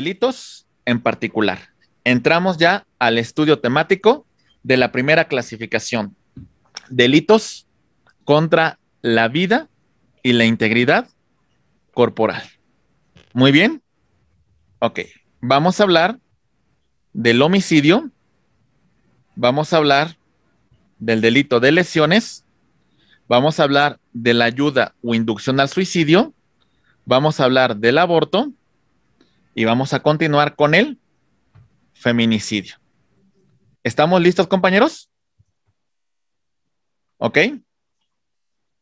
delitos en particular. Entramos ya al estudio temático de la primera clasificación. Delitos contra la vida y la integridad corporal. Muy bien. Ok, vamos a hablar del homicidio. Vamos a hablar del delito de lesiones. Vamos a hablar de la ayuda o inducción al suicidio. Vamos a hablar del aborto y vamos a continuar con el feminicidio. ¿Estamos listos, compañeros? ¿Ok?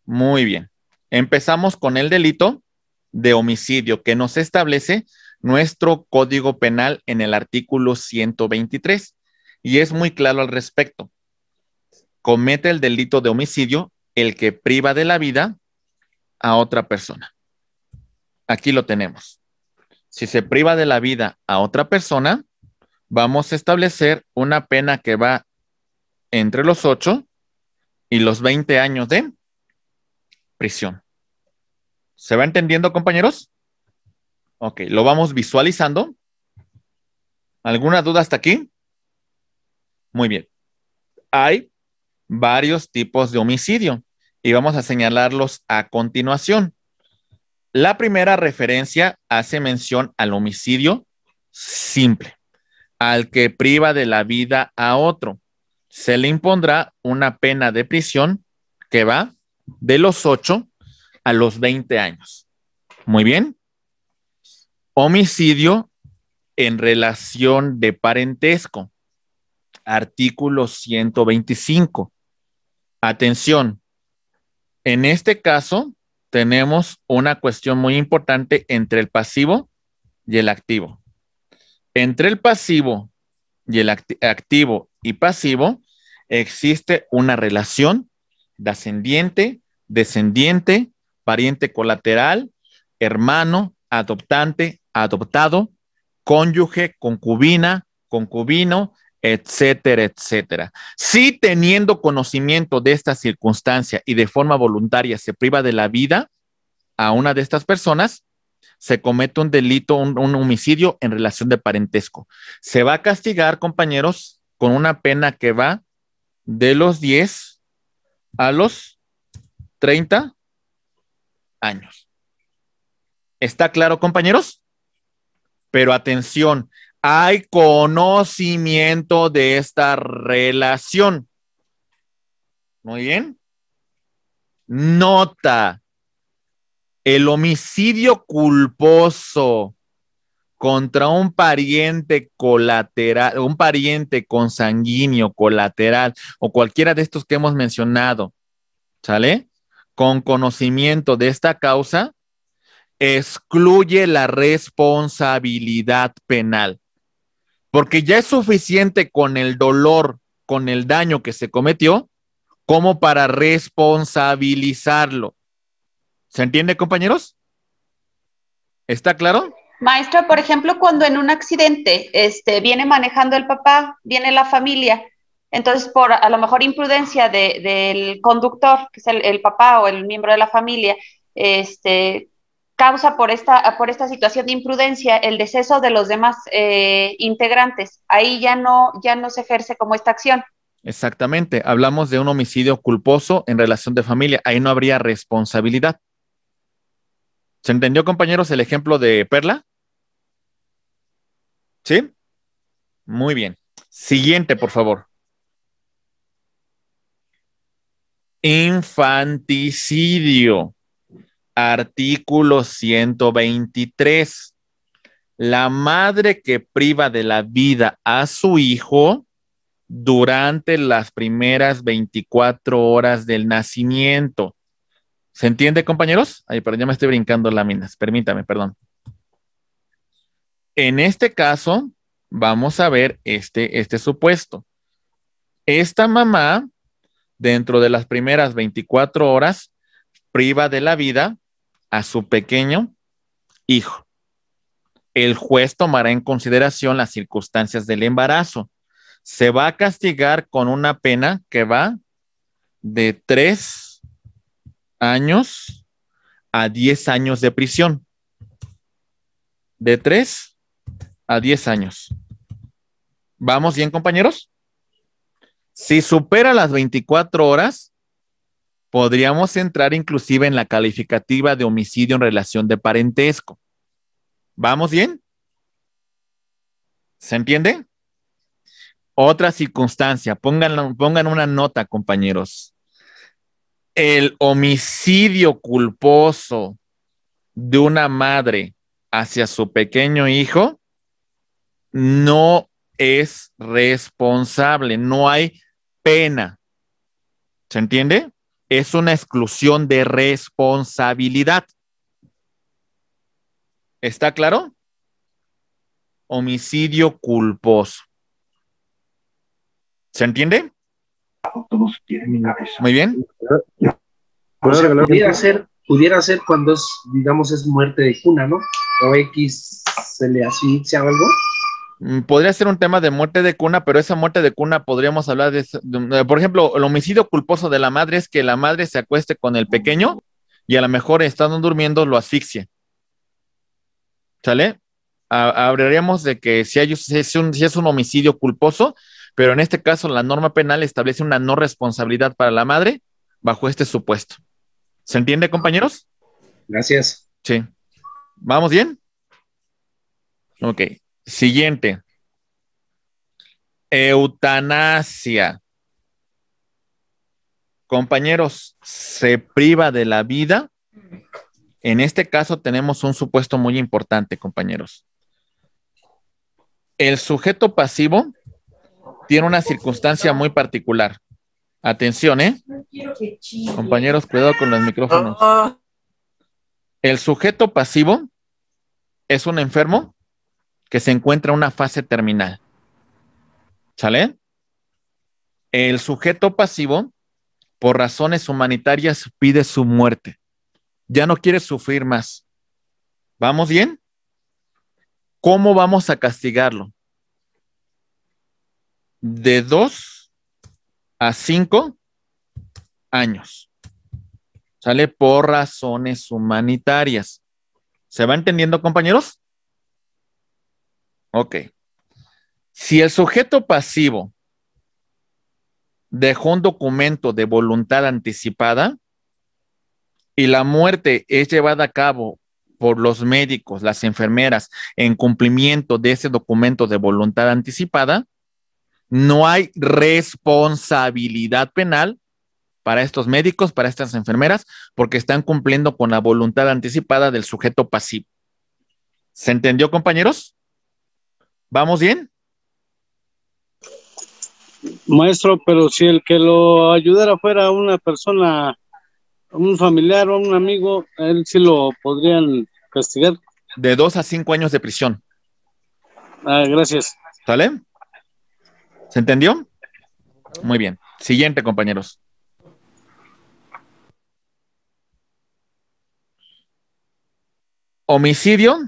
Muy bien. Empezamos con el delito de homicidio que nos establece nuestro Código Penal en el artículo 123 y es muy claro al respecto. Comete el delito de homicidio el que priva de la vida a otra persona. Aquí lo tenemos si se priva de la vida a otra persona, vamos a establecer una pena que va entre los 8 y los 20 años de prisión. ¿Se va entendiendo, compañeros? Ok, lo vamos visualizando. ¿Alguna duda hasta aquí? Muy bien. Hay varios tipos de homicidio y vamos a señalarlos a continuación. La primera referencia hace mención al homicidio simple, al que priva de la vida a otro. Se le impondrá una pena de prisión que va de los 8 a los 20 años. Muy bien. Homicidio en relación de parentesco. Artículo 125. Atención. En este caso, tenemos una cuestión muy importante entre el pasivo y el activo. Entre el pasivo y el activo y pasivo existe una relación de ascendiente, descendiente, pariente colateral, hermano, adoptante, adoptado, cónyuge, concubina, concubino, etcétera, etcétera. Si teniendo conocimiento de esta circunstancia y de forma voluntaria se priva de la vida a una de estas personas, se comete un delito, un, homicidio en relación de parentesco. Se va a castigar, compañeros, con una pena que va de los 10 a los 30 años. ¿Está claro, compañeros? Pero atención, hay conocimiento de esta relación. Muy bien. Nota, el homicidio culposo contra un pariente colateral, un pariente consanguíneo colateral o cualquiera de estos que hemos mencionado, ¿sale? Con conocimiento de esta causa, excluye la responsabilidad penal porque ya es suficiente con el dolor, con el daño que se cometió, como para responsabilizarlo. ¿Se entiende, compañeros? ¿Está claro? Maestra, por ejemplo, cuando en un accidente este, viene manejando el papá, viene la familia, entonces por a lo mejor imprudencia del conductor, que es el, el, papá o el miembro de la familia, este, causa por esta, por esta situación de imprudencia el deceso de los demás eh, integrantes. Ahí ya no, ya no se ejerce como esta acción. Exactamente, hablamos de un homicidio culposo en relación de familia, ahí no habría responsabilidad. ¿Se entendió, compañeros, el ejemplo de Perla? ¿Sí? Muy bien. Siguiente, por favor. Infanticidio. Artículo 123. La madre que priva de la vida a su hijo durante las primeras 24 horas del nacimiento. ¿Se entiende, compañeros? Ay, pero ya me estoy brincando láminas. Permítame, perdón. En este caso, vamos a ver este, este supuesto. Esta mamá, dentro de las primeras 24 horas, priva de la vida a su pequeño hijo. El juez tomará en consideración las circunstancias del embarazo. Se va a castigar con una pena que va de tres años a diez años de prisión. De tres a diez años. ¿Vamos bien, compañeros? Si supera las 24 horas, Podríamos entrar inclusive en la calificativa de homicidio en relación de parentesco. ¿Vamos bien? ¿Se entiende? Otra circunstancia, pongan, pongan una nota, compañeros. El homicidio culposo de una madre hacia su pequeño hijo no es responsable, no hay pena. ¿Se entiende? es una exclusión de responsabilidad. ¿Está claro? Homicidio culposo. ¿Se entiende? Muy bien. pudiera, ser, pudiera ser cuando es, digamos, es muerte de cuna, ¿no? O X se le asfixia o algo. Mm, podría ser un tema de muerte de cuna, pero esa muerte de cuna podríamos hablar de, eh, por ejemplo, el homicidio culposo de la madre es que la madre se acueste con el pequeño y a lo mejor estando durmiendo lo asfixia. ¿Sale? Hablaremos de que si, hay, un, si es un homicidio culposo, pero en este caso la norma penal establece una no responsabilidad para la madre bajo este supuesto. ¿Se entiende, compañeros? Gracias. Sí. ¿Vamos bien? Ok. Siguiente. Eutanasia. Compañeros, se priva de la vida. En este caso tenemos un supuesto muy importante, compañeros. El sujeto pasivo tiene una circunstancia muy particular. Atención, ¿eh? Compañeros, cuidado con los micrófonos. Ah. El sujeto pasivo es un enfermo que se encuentra en una fase terminal. ¿Sale? El sujeto pasivo, por razones humanitarias, pide su muerte. Ya no quiere sufrir más. ¿Vamos bien? ¿Cómo vamos a castigarlo? De dos a cinco años. ¿Sale? Por razones humanitarias. ¿Se va entendiendo, compañeros? Ok. Si el sujeto pasivo dejó un documento de voluntad anticipada y la muerte es llevada a cabo por los médicos, las enfermeras, en cumplimiento de ese documento de voluntad anticipada, no hay responsabilidad penal para estos médicos, para estas enfermeras, porque están cumpliendo con la voluntad anticipada del sujeto pasivo. ¿Se entendió, compañeros? ¿Vamos bien? Maestro, pero si el que lo ayudara fuera una persona, un familiar o un amigo, él sí lo podrían castigar. De dos a cinco años de prisión. Ah, gracias. ¿Sale? ¿Se entendió? Muy bien. Siguiente, compañeros. Homicidio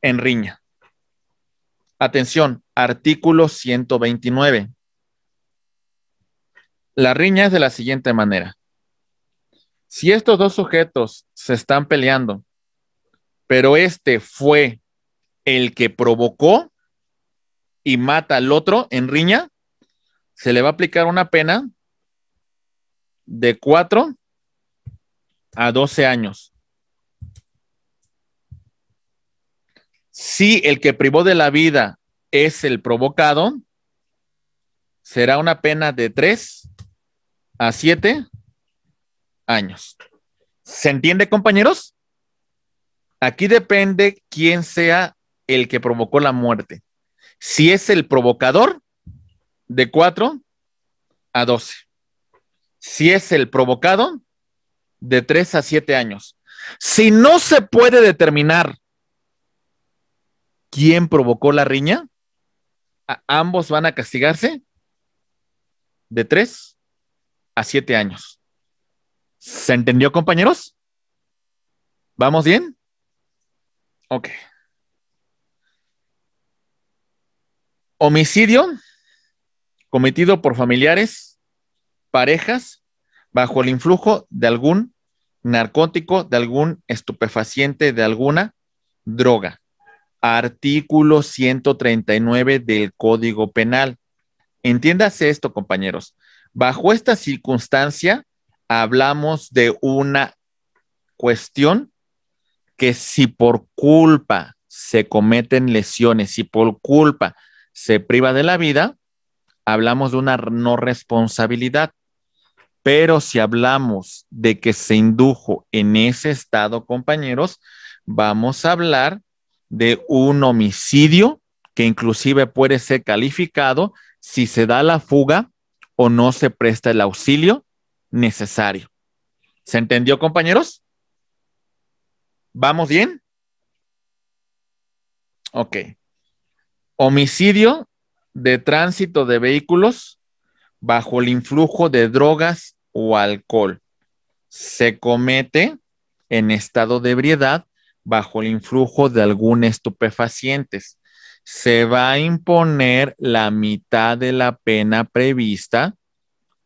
en riña. Atención, artículo 129. La riña es de la siguiente manera. Si estos dos sujetos se están peleando, pero este fue el que provocó y mata al otro en riña, se le va a aplicar una pena de 4 a 12 años. Si el que privó de la vida es el provocado, será una pena de 3 a 7 años. ¿Se entiende, compañeros? Aquí depende quién sea el que provocó la muerte. Si es el provocador, de 4 a 12. Si es el provocado, de 3 a 7 años. Si no se puede determinar quién provocó la riña, ambos van a castigarse de tres a siete años. ¿Se entendió, compañeros? ¿Vamos bien? Ok. Homicidio cometido por familiares, parejas, bajo el influjo de algún narcótico, de algún estupefaciente, de alguna droga artículo 139 del Código Penal. Entiéndase esto, compañeros. Bajo esta circunstancia, hablamos de una cuestión que si por culpa se cometen lesiones, si por culpa se priva de la vida, hablamos de una no responsabilidad. Pero si hablamos de que se indujo en ese estado, compañeros, vamos a hablar de un homicidio que inclusive puede ser calificado si se da la fuga o no se presta el auxilio necesario. ¿Se entendió, compañeros? ¿Vamos bien? Ok. Homicidio de tránsito de vehículos bajo el influjo de drogas o alcohol. Se comete en estado de ebriedad bajo el influjo de algún estupefaciente. Se va a imponer la mitad de la pena prevista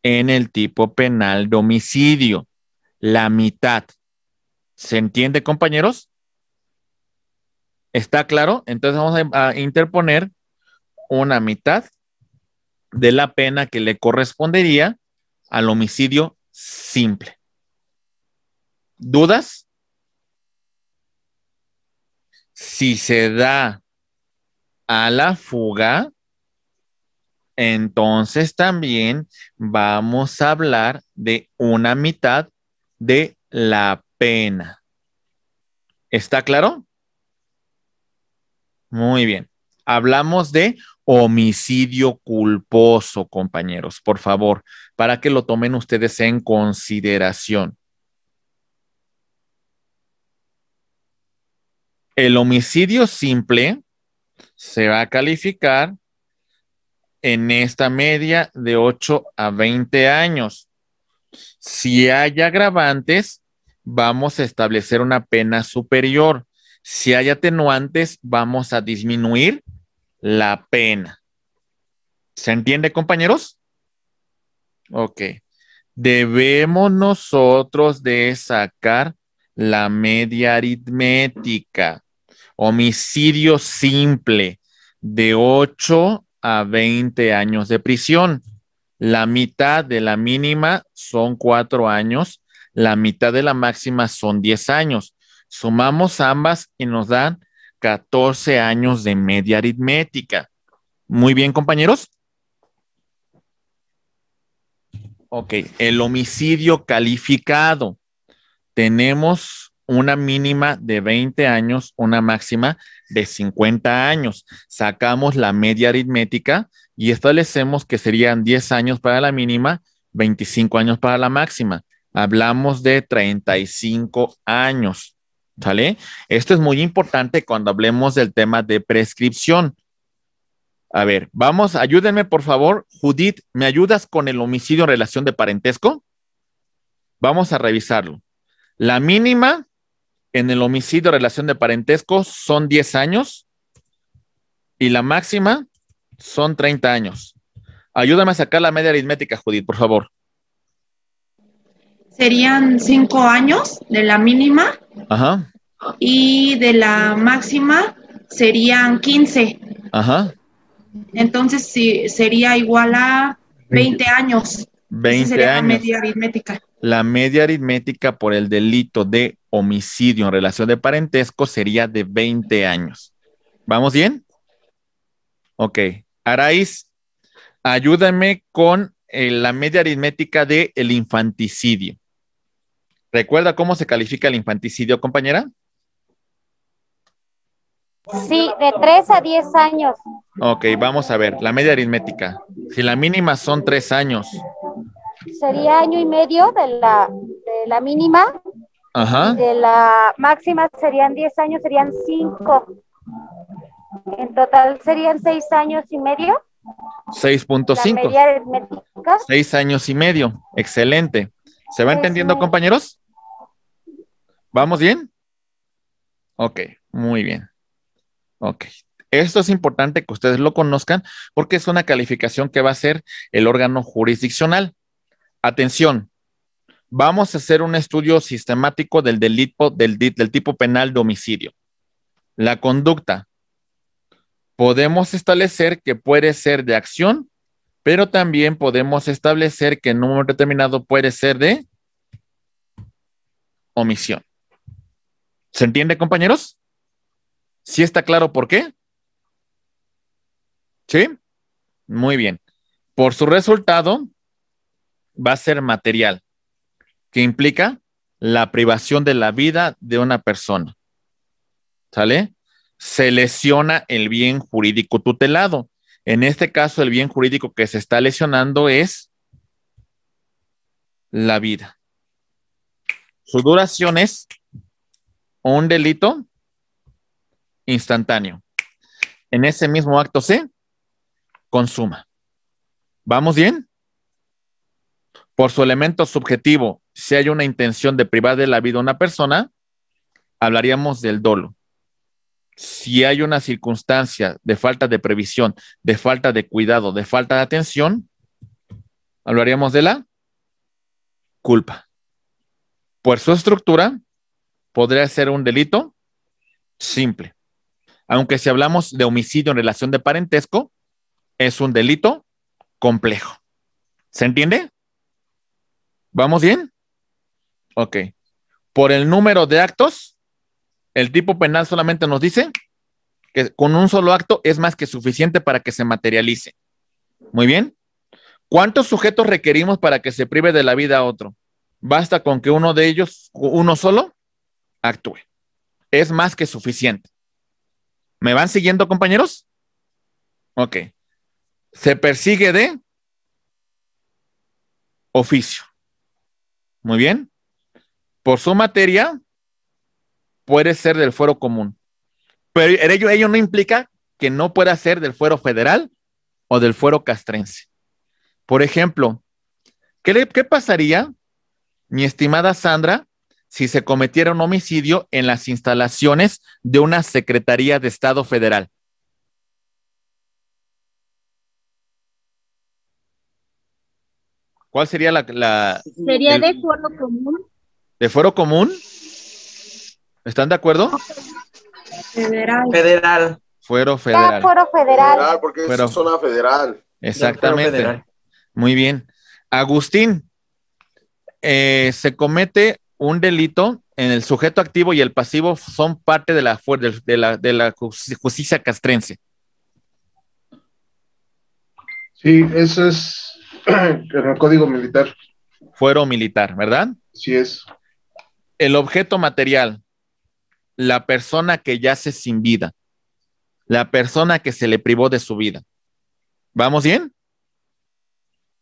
en el tipo penal de homicidio. La mitad. ¿Se entiende, compañeros? ¿Está claro? Entonces vamos a interponer una mitad de la pena que le correspondería al homicidio simple. ¿Dudas? si se da a la fuga, entonces también vamos a hablar de una mitad de la pena. ¿Está claro? Muy bien. Hablamos de homicidio culposo, compañeros, por favor, para que lo tomen ustedes en consideración. El homicidio simple se va a calificar en esta media de 8 a 20 años. Si hay agravantes, vamos a establecer una pena superior. Si hay atenuantes, vamos a disminuir la pena. ¿Se entiende, compañeros? Ok. Debemos nosotros de sacar la media aritmética homicidio simple de 8 a 20 años de prisión. La mitad de la mínima son 4 años, la mitad de la máxima son 10 años. Sumamos ambas y nos dan 14 años de media aritmética. Muy bien, compañeros. Ok, el homicidio calificado. Tenemos una mínima de 20 años, una máxima de 50 años. Sacamos la media aritmética y establecemos que serían 10 años para la mínima, 25 años para la máxima. Hablamos de 35 años. ¿Sale? Esto es muy importante cuando hablemos del tema de prescripción. A ver, vamos, ayúdenme por favor. Judith, ¿me ayudas con el homicidio en relación de parentesco? Vamos a revisarlo. La mínima en el homicidio relación de parentesco son 10 años y la máxima son 30 años. Ayúdame a sacar la media aritmética, Judith, por favor. Serían 5 años de la mínima. Y de la máxima serían 15. Ajá. Entonces sí, sería igual a 20 años. 20 años. La media aritmética. La media aritmética por el delito de homicidio en relación de parentesco sería de 20 años. ¿Vamos bien? Ok. Araiz, ayúdame con eh, la media aritmética del el infanticidio. ¿Recuerda cómo se califica el infanticidio, compañera? Sí, de 3 a 10 años. Ok, vamos a ver, la media aritmética. Si la mínima son 3 años. Sería año y medio de la, de la mínima de la máxima serían 10 años, serían 5. En total serían 6 años y medio. 6.5. 6 años y medio. Excelente. ¿Se va entendiendo, compañeros? ¿Vamos bien? Ok, muy bien. Ok. Esto es importante que ustedes lo conozcan porque es una calificación que va a ser el órgano jurisdiccional. Atención, vamos a hacer un estudio sistemático del delito del, tipo penal de homicidio. La conducta. Podemos establecer que puede ser de acción, pero también podemos establecer que en un momento determinado puede ser de omisión. ¿Se entiende, compañeros? ¿Sí está claro por qué? ¿Sí? Muy bien. Por su resultado, va a ser material que implica la privación de la vida de una persona. ¿Sale? Se lesiona el bien jurídico tutelado. En este caso, el bien jurídico que se está lesionando es la vida. Su duración es un delito instantáneo. En ese mismo acto se consuma. ¿Vamos bien? Por su elemento subjetivo, si hay una intención de privar de la vida a una persona, hablaríamos del dolo. Si hay una circunstancia de falta de previsión, de falta de cuidado, de falta de atención, hablaríamos de la culpa. Por su estructura, podría ser un delito simple. Aunque si hablamos de homicidio en relación de parentesco, es un delito complejo. ¿Se entiende? ¿Vamos bien? Ok. Por el número de actos, el tipo penal solamente nos dice que con un solo acto es más que suficiente para que se materialice. Muy bien. ¿Cuántos sujetos requerimos para que se prive de la vida a otro? Basta con que uno de ellos, uno solo, actúe. Es más que suficiente. ¿Me van siguiendo, compañeros? Ok. Se persigue de oficio. Muy bien por su materia, puede ser del fuero común. Pero ello, ello no implica que no pueda ser del fuero federal o del fuero castrense. Por ejemplo, ¿qué, pasaría, mi estimada Sandra, si se cometiera un homicidio en las instalaciones de una Secretaría de Estado Federal? ¿Cuál sería la... ¿Sería del de fuero común? de fuero común. ¿Están de acuerdo? Federal. Federal. Fuero federal. fuero federal. porque es zona federal. Exactamente. Muy bien. Agustín, eh, se comete un delito en el sujeto activo y el pasivo son parte de la, de de la justicia castrense. Sí, eso es en el código militar. Fuero militar, ¿verdad? Sí es el objeto material, la persona que yace sin vida, la persona que se le privó de su vida. ¿Vamos bien?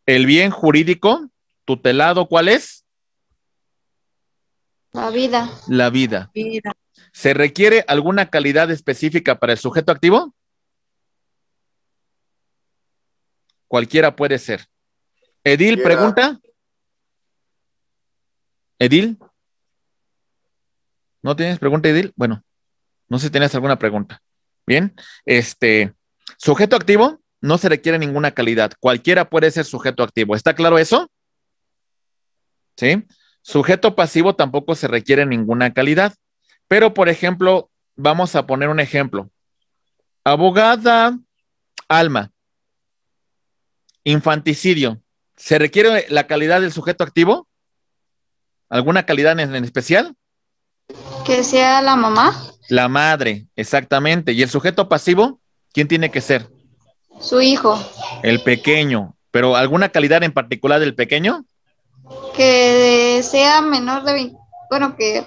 El bien jurídico tutelado, ¿cuál es? La vida. La vida. vida. ¿Se requiere alguna calidad específica para el sujeto activo? Cualquiera puede ser. Edil, pregunta. Edil. ¿No tienes pregunta, Idil? Bueno, no sé si tienes alguna pregunta. Bien, este sujeto activo no se requiere ninguna calidad. Cualquiera puede ser sujeto activo. ¿Está claro eso? Sí. Sujeto pasivo tampoco se requiere ninguna calidad. Pero, por ejemplo, vamos a poner un ejemplo. Abogada Alma. Infanticidio. ¿Se requiere la calidad del sujeto activo? ¿Alguna calidad en especial? Que sea la mamá. La madre, exactamente. ¿Y el sujeto pasivo? ¿Quién tiene que ser? Su hijo. El pequeño. ¿Pero alguna calidad en particular del pequeño? Que sea menor de 20, bueno, que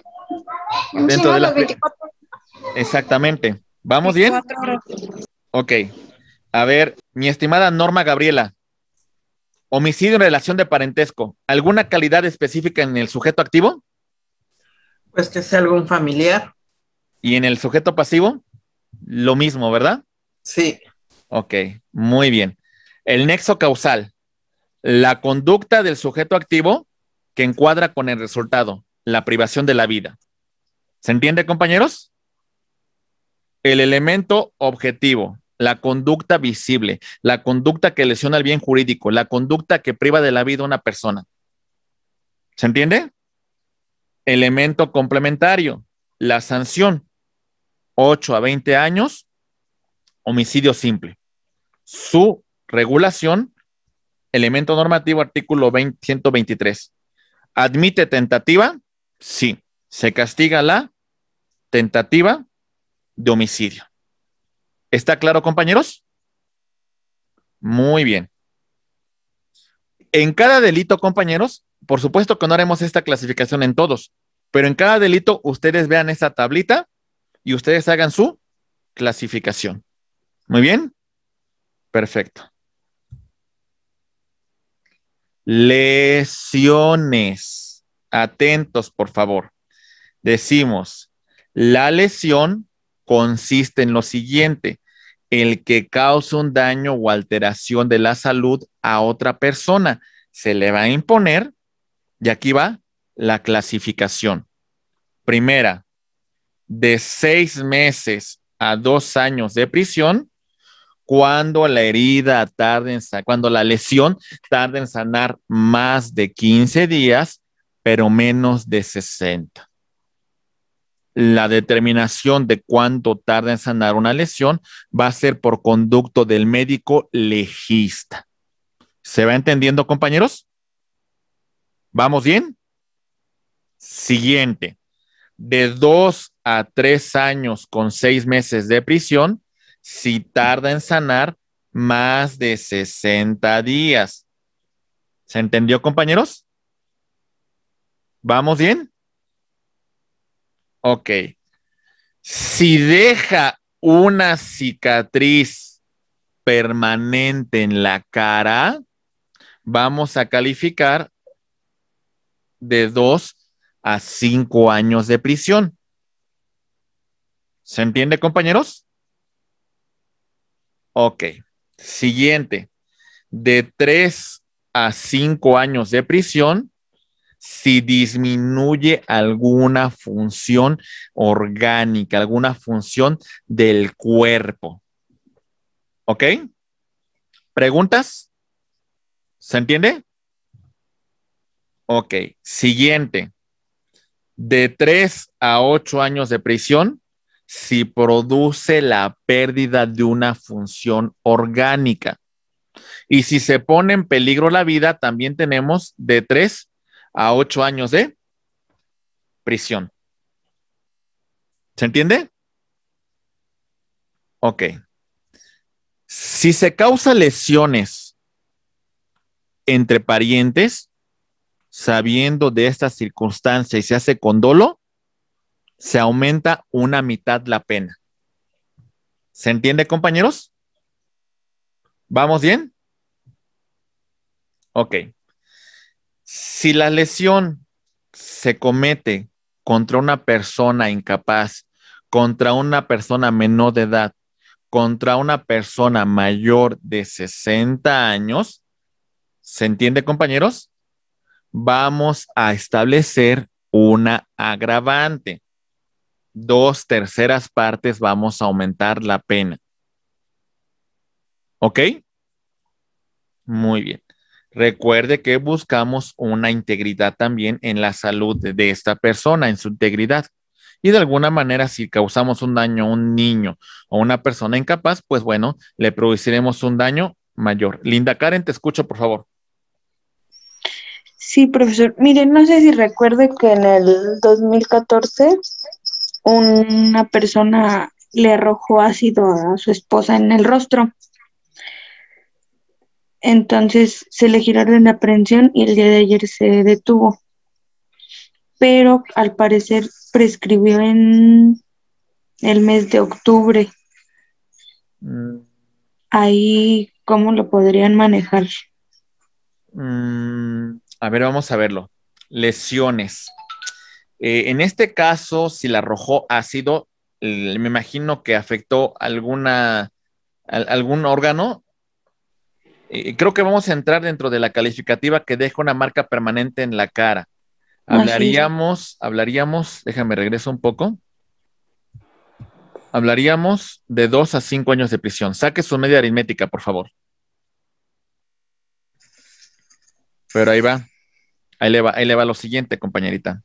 dentro de los 24. Exactamente. ¿Vamos bien? Ok. A ver, mi estimada Norma Gabriela, homicidio en relación de parentesco, ¿alguna calidad específica en el sujeto activo? Pues que sea algún familiar. Y en el sujeto pasivo, lo mismo, ¿verdad? Sí. Ok, muy bien. El nexo causal, la conducta del sujeto activo que encuadra con el resultado, la privación de la vida. ¿Se entiende, compañeros? El elemento objetivo, la conducta visible, la conducta que lesiona el bien jurídico, la conducta que priva de la vida a una persona. ¿Se entiende? Elemento complementario, la sanción, 8 a 20 años, homicidio simple. Su regulación, elemento normativo, artículo 123. ¿Admite tentativa? Sí, se castiga la tentativa de homicidio. ¿Está claro, compañeros? Muy bien. En cada delito, compañeros, por supuesto que no haremos esta clasificación en todos, pero en cada delito ustedes vean esta tablita y ustedes hagan su clasificación. Muy bien. Perfecto. Lesiones. Atentos, por favor. Decimos, la lesión consiste en lo siguiente, el que cause un daño o alteración de la salud a otra persona. Se le va a imponer y aquí va la clasificación. Primera, de seis meses a dos años de prisión cuando la herida tarde en cuando la lesión tarda en sanar más de 15 días, pero menos de 60. La determinación de cuánto tarda en sanar una lesión va a ser por conducto del médico legista. ¿Se va entendiendo, compañeros? ¿Vamos bien? Siguiente. De dos a tres años con seis meses de prisión si tarda en sanar más de 60 días. ¿Se entendió, compañeros? ¿Vamos bien? Ok. Si deja una cicatriz permanente en la cara, vamos a calificar de dos a cinco años de prisión. ¿Se entiende, compañeros? Ok. Siguiente. De tres a cinco años de prisión si disminuye alguna función orgánica, alguna función del cuerpo. ¿Ok? ¿Preguntas? ¿Se entiende? Ok, siguiente. De 3 a 8 años de prisión si produce la pérdida de una función orgánica. Y si se pone en peligro la vida, también tenemos de 3 a 8 años de prisión. ¿Se entiende? Ok. Si se causa lesiones entre parientes, sabiendo de esta circunstancia y se hace con dolo, se aumenta una mitad la pena. ¿Se entiende, compañeros? ¿Vamos bien? Ok. Si la lesión se comete contra una persona incapaz, contra una persona menor de edad, contra una persona mayor de 60 años, ¿se entiende, compañeros? vamos a establecer una agravante. Dos terceras partes vamos a aumentar la pena. ¿Ok? Muy bien. Recuerde que buscamos una integridad también en la salud de esta persona, en su integridad. Y de alguna manera, si causamos un daño a un niño o a una persona incapaz, pues bueno, le produciremos un daño mayor. Linda Karen, te escucho, por favor. Sí, profesor. Mire, no sé si recuerde que en el 2014 una persona le arrojó ácido a su esposa en el rostro. Entonces se le giraron la aprehensión y el día de ayer se detuvo. Pero al parecer prescribió en el mes de octubre. Mm. Ahí, ¿cómo lo podrían manejar? Mm a ver, vamos a verlo. Lesiones. Eh, en este caso, si la arrojó ácido, me imagino que afectó alguna, algún órgano. Eh, creo que vamos a entrar dentro de la calificativa que deja una marca permanente en la cara. Hablaríamos, hablaríamos, déjame regreso un poco. Hablaríamos de dos a cinco años de prisión. Saque su media aritmética, por favor. Pero ahí va. Ahí le va, lo siguiente, compañerita.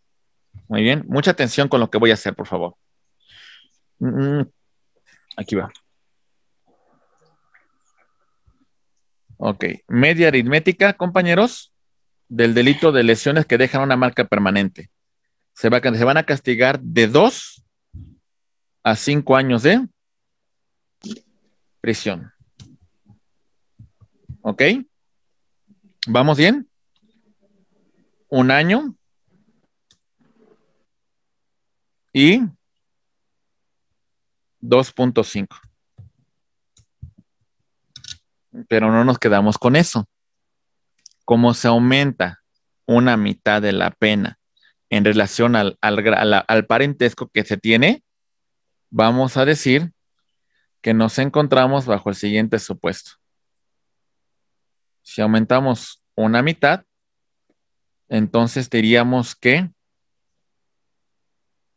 Muy bien. Mucha atención con lo que voy a hacer, por favor. Mm, mm. Aquí va. Ok. Media aritmética, compañeros, del delito de lesiones que dejan una marca permanente. Se, se van a castigar de dos a cinco años de prisión. ¿Ok? ¿Vamos bien? un año y 2.5. Pero no nos quedamos con eso. Como se aumenta una mitad de la pena en relación al, al, al parentesco que se tiene, vamos a decir que nos encontramos bajo el siguiente supuesto. Si aumentamos una mitad, entonces diríamos que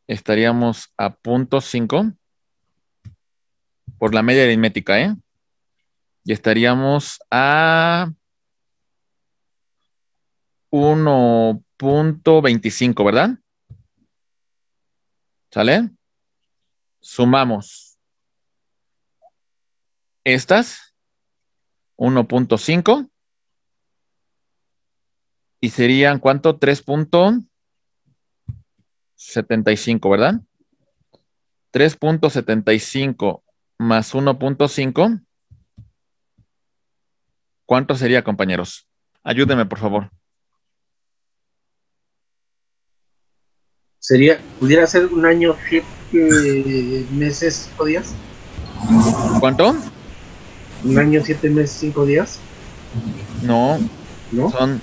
estaríamos a punto 5 por la media aritmética, ¿eh? Y estaríamos a 1.25, ¿verdad? ¿Sale? Sumamos estas, 1.5 y serían, ¿cuánto? 3.75, ¿verdad? 3.75 más 1.5. ¿Cuánto sería, compañeros? Ayúdenme, por favor. Sería, pudiera ser un año, siete meses, o días. ¿Cuánto? Un año, siete meses, cinco días. No, no. Son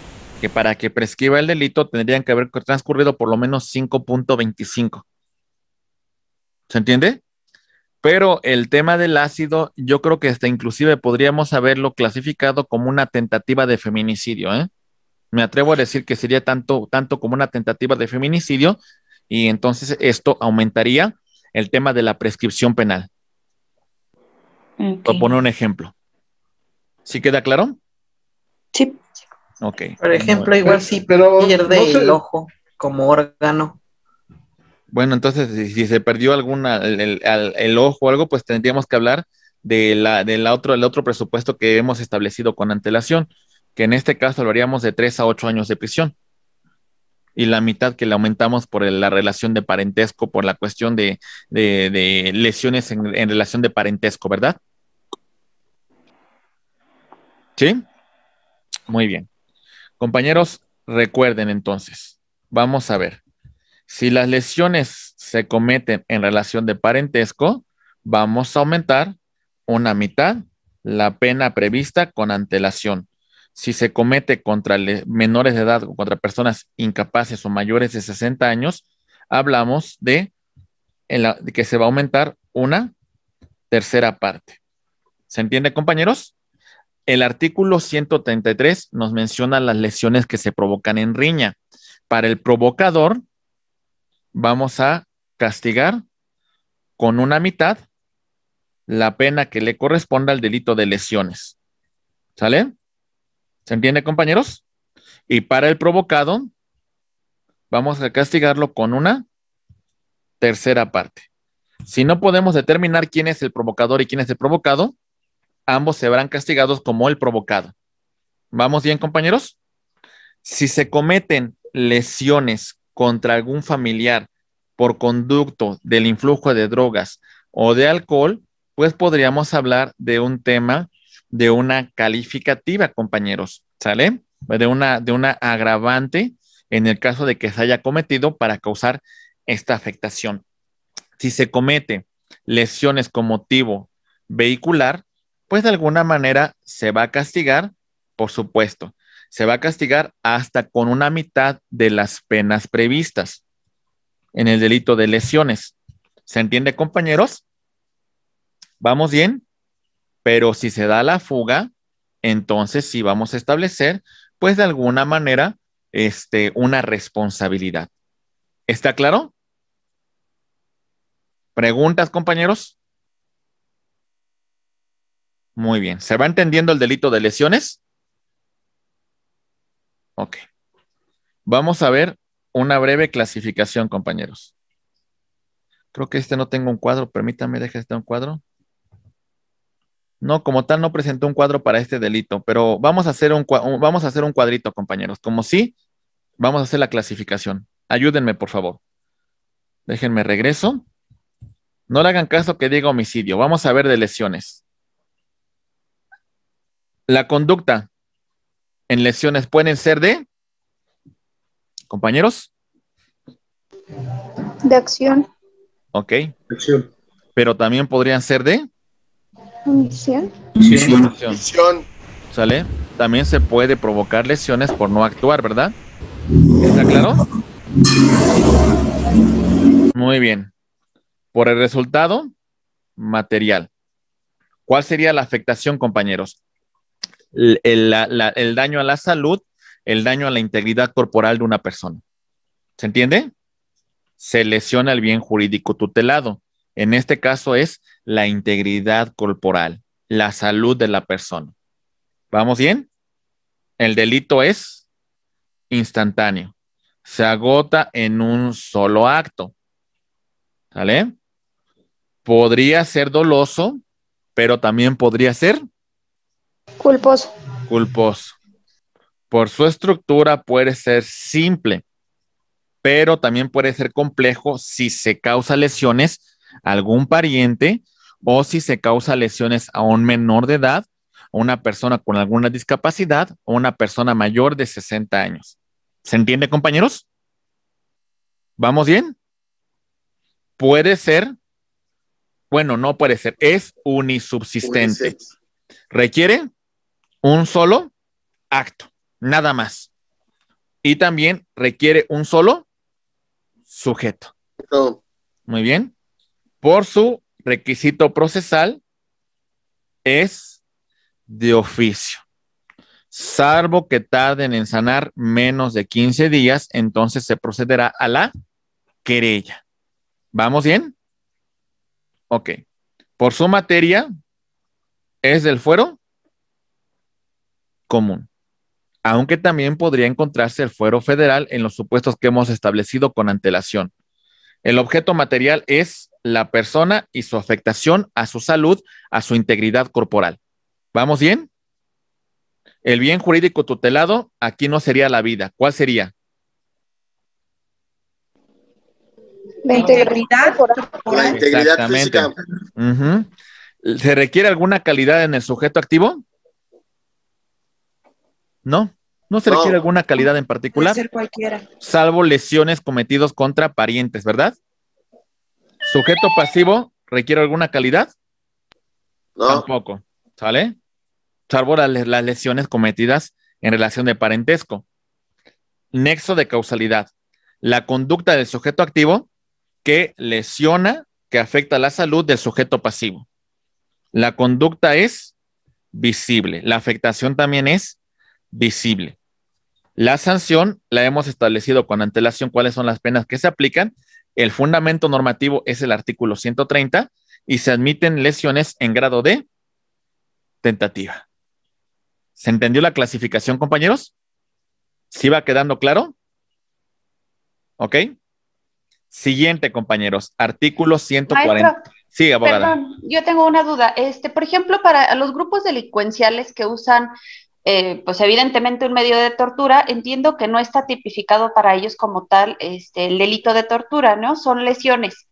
que para que prescriba el delito tendrían que haber transcurrido por lo menos 5.25. ¿Se entiende? Pero el tema del ácido, yo creo que hasta inclusive podríamos haberlo clasificado como una tentativa de feminicidio. ¿eh? Me atrevo a decir que sería tanto, tanto como una tentativa de feminicidio y entonces esto aumentaría el tema de la prescripción penal. Okay. Por poner un ejemplo. ¿Sí queda claro? Sí. Por ejemplo, igual sí pero pierde el ojo como órgano. Bueno, entonces, si, se perdió alguna, el, ojo o algo, pues tendríamos que hablar de la, del otro, el otro presupuesto que hemos establecido con antelación, que en este caso lo haríamos de 3 a 8 años de prisión. Y la mitad que le aumentamos por la relación de parentesco, por la cuestión de, lesiones en relación de parentesco, ¿verdad? ¿Sí? Muy bien. Compañeros, recuerden entonces, vamos a ver, si las lesiones se cometen en relación de parentesco, vamos a aumentar una mitad la pena prevista con antelación. Si se comete contra menores de edad o contra personas incapaces o mayores de 60 años, hablamos de, que se va a aumentar una tercera parte. ¿Se entiende, compañeros? El artículo 133 nos menciona las lesiones que se provocan en riña. Para el provocador, vamos a castigar con una mitad la pena que le corresponda al delito de lesiones. ¿Sale? ¿Se entiende, compañeros? Y para el provocado, vamos a castigarlo con una tercera parte. Si no podemos determinar quién es el provocador y quién es el provocado, ambos se verán castigados como el provocado. ¿Vamos bien, compañeros? Si se cometen lesiones contra algún familiar por conducto del influjo de drogas o de alcohol, pues podríamos hablar de un tema de una calificativa, compañeros, ¿sale? De una, de una agravante en el caso de que se haya cometido para causar esta afectación. Si se comete lesiones con motivo vehicular, pues de alguna manera se va a castigar, por supuesto, se va a castigar hasta con una mitad de las penas previstas en el delito de lesiones. ¿Se entiende, compañeros? Vamos bien, pero si se da la fuga, entonces sí vamos a establecer, pues de alguna manera, este, una responsabilidad. ¿Está claro? ¿Preguntas, compañeros? Muy bien. ¿Se va entendiendo el delito de lesiones? Ok. Vamos a ver una breve clasificación, compañeros. Creo que este no tengo un cuadro. Permítame, deje este un cuadro. No, como tal, no presentó un cuadro para este delito, pero vamos a hacer un, vamos a hacer un cuadrito, compañeros. Como sí, vamos a hacer la clasificación. Ayúdenme, por favor. Déjenme regreso. No le hagan caso que diga homicidio. Vamos a ver de lesiones. La conducta en lesiones pueden ser de, compañeros. De acción. Ok. Acción. Pero también podrían ser de. Omisión. Omisión. ¿Sale? También se puede provocar lesiones por no actuar, ¿verdad? ¿Está claro? Muy bien. Por el resultado, material. ¿Cuál sería la afectación, compañeros? el, daño a la salud, el daño a la integridad corporal de una persona. ¿Se entiende? Se lesiona el bien jurídico tutelado. En este caso es la integridad corporal, la salud de la persona. ¿Vamos bien? El delito es instantáneo. Se agota en un solo acto. ¿Sale? Podría ser doloso, pero también podría ser Culposo. Culposo. Por su estructura puede ser simple, pero también puede ser complejo si se causa lesiones a algún pariente o si se causa lesiones a un menor de edad, a una persona con alguna discapacidad o una persona mayor de 60 años. ¿Se entiende, compañeros? ¿Vamos bien? Puede ser, bueno, no puede ser, es unisubsistente. Requiere un solo acto, nada más. Y también requiere un solo sujeto. Muy bien. Por su requisito procesal es de oficio. Salvo que tarden en sanar menos de 15 días, entonces se procederá a la querella. ¿Vamos bien? Ok. Por su materia, es del fuero común, aunque también podría encontrarse el fuero federal en los supuestos que hemos establecido con antelación. El objeto material es la persona y su afectación a su salud, a su integridad corporal. ¿Vamos bien? El bien jurídico tutelado aquí no sería la vida. ¿Cuál sería? La integridad, la integridad física. ¿Se requiere alguna calidad en el sujeto activo? No, no se requiere alguna calidad en particular. Puede ser cualquiera. Salvo lesiones cometidos contra parientes, ¿verdad? Sujeto pasivo, ¿requiere alguna calidad? No. Tampoco, ¿sale? Salvo las lesiones cometidas en relación de parentesco. Nexo de causalidad. La conducta del sujeto activo que lesiona, que afecta la salud del sujeto pasivo. La conducta es visible, la afectación también es visible. La sanción la hemos establecido con antelación cuáles son las penas que se aplican. El fundamento normativo es el artículo 130 y se admiten lesiones en grado de tentativa. ¿Se entendió la clasificación, compañeros? ¿Sí va quedando claro? ¿Ok? Siguiente, compañeros, artículo 140. Sí, abogada. yo tengo una duda. Este, por ejemplo, para los grupos delincuenciales que usan, eh, pues evidentemente un medio de tortura, entiendo que no está tipificado para ellos como tal este, el delito de tortura, ¿no? Son lesiones.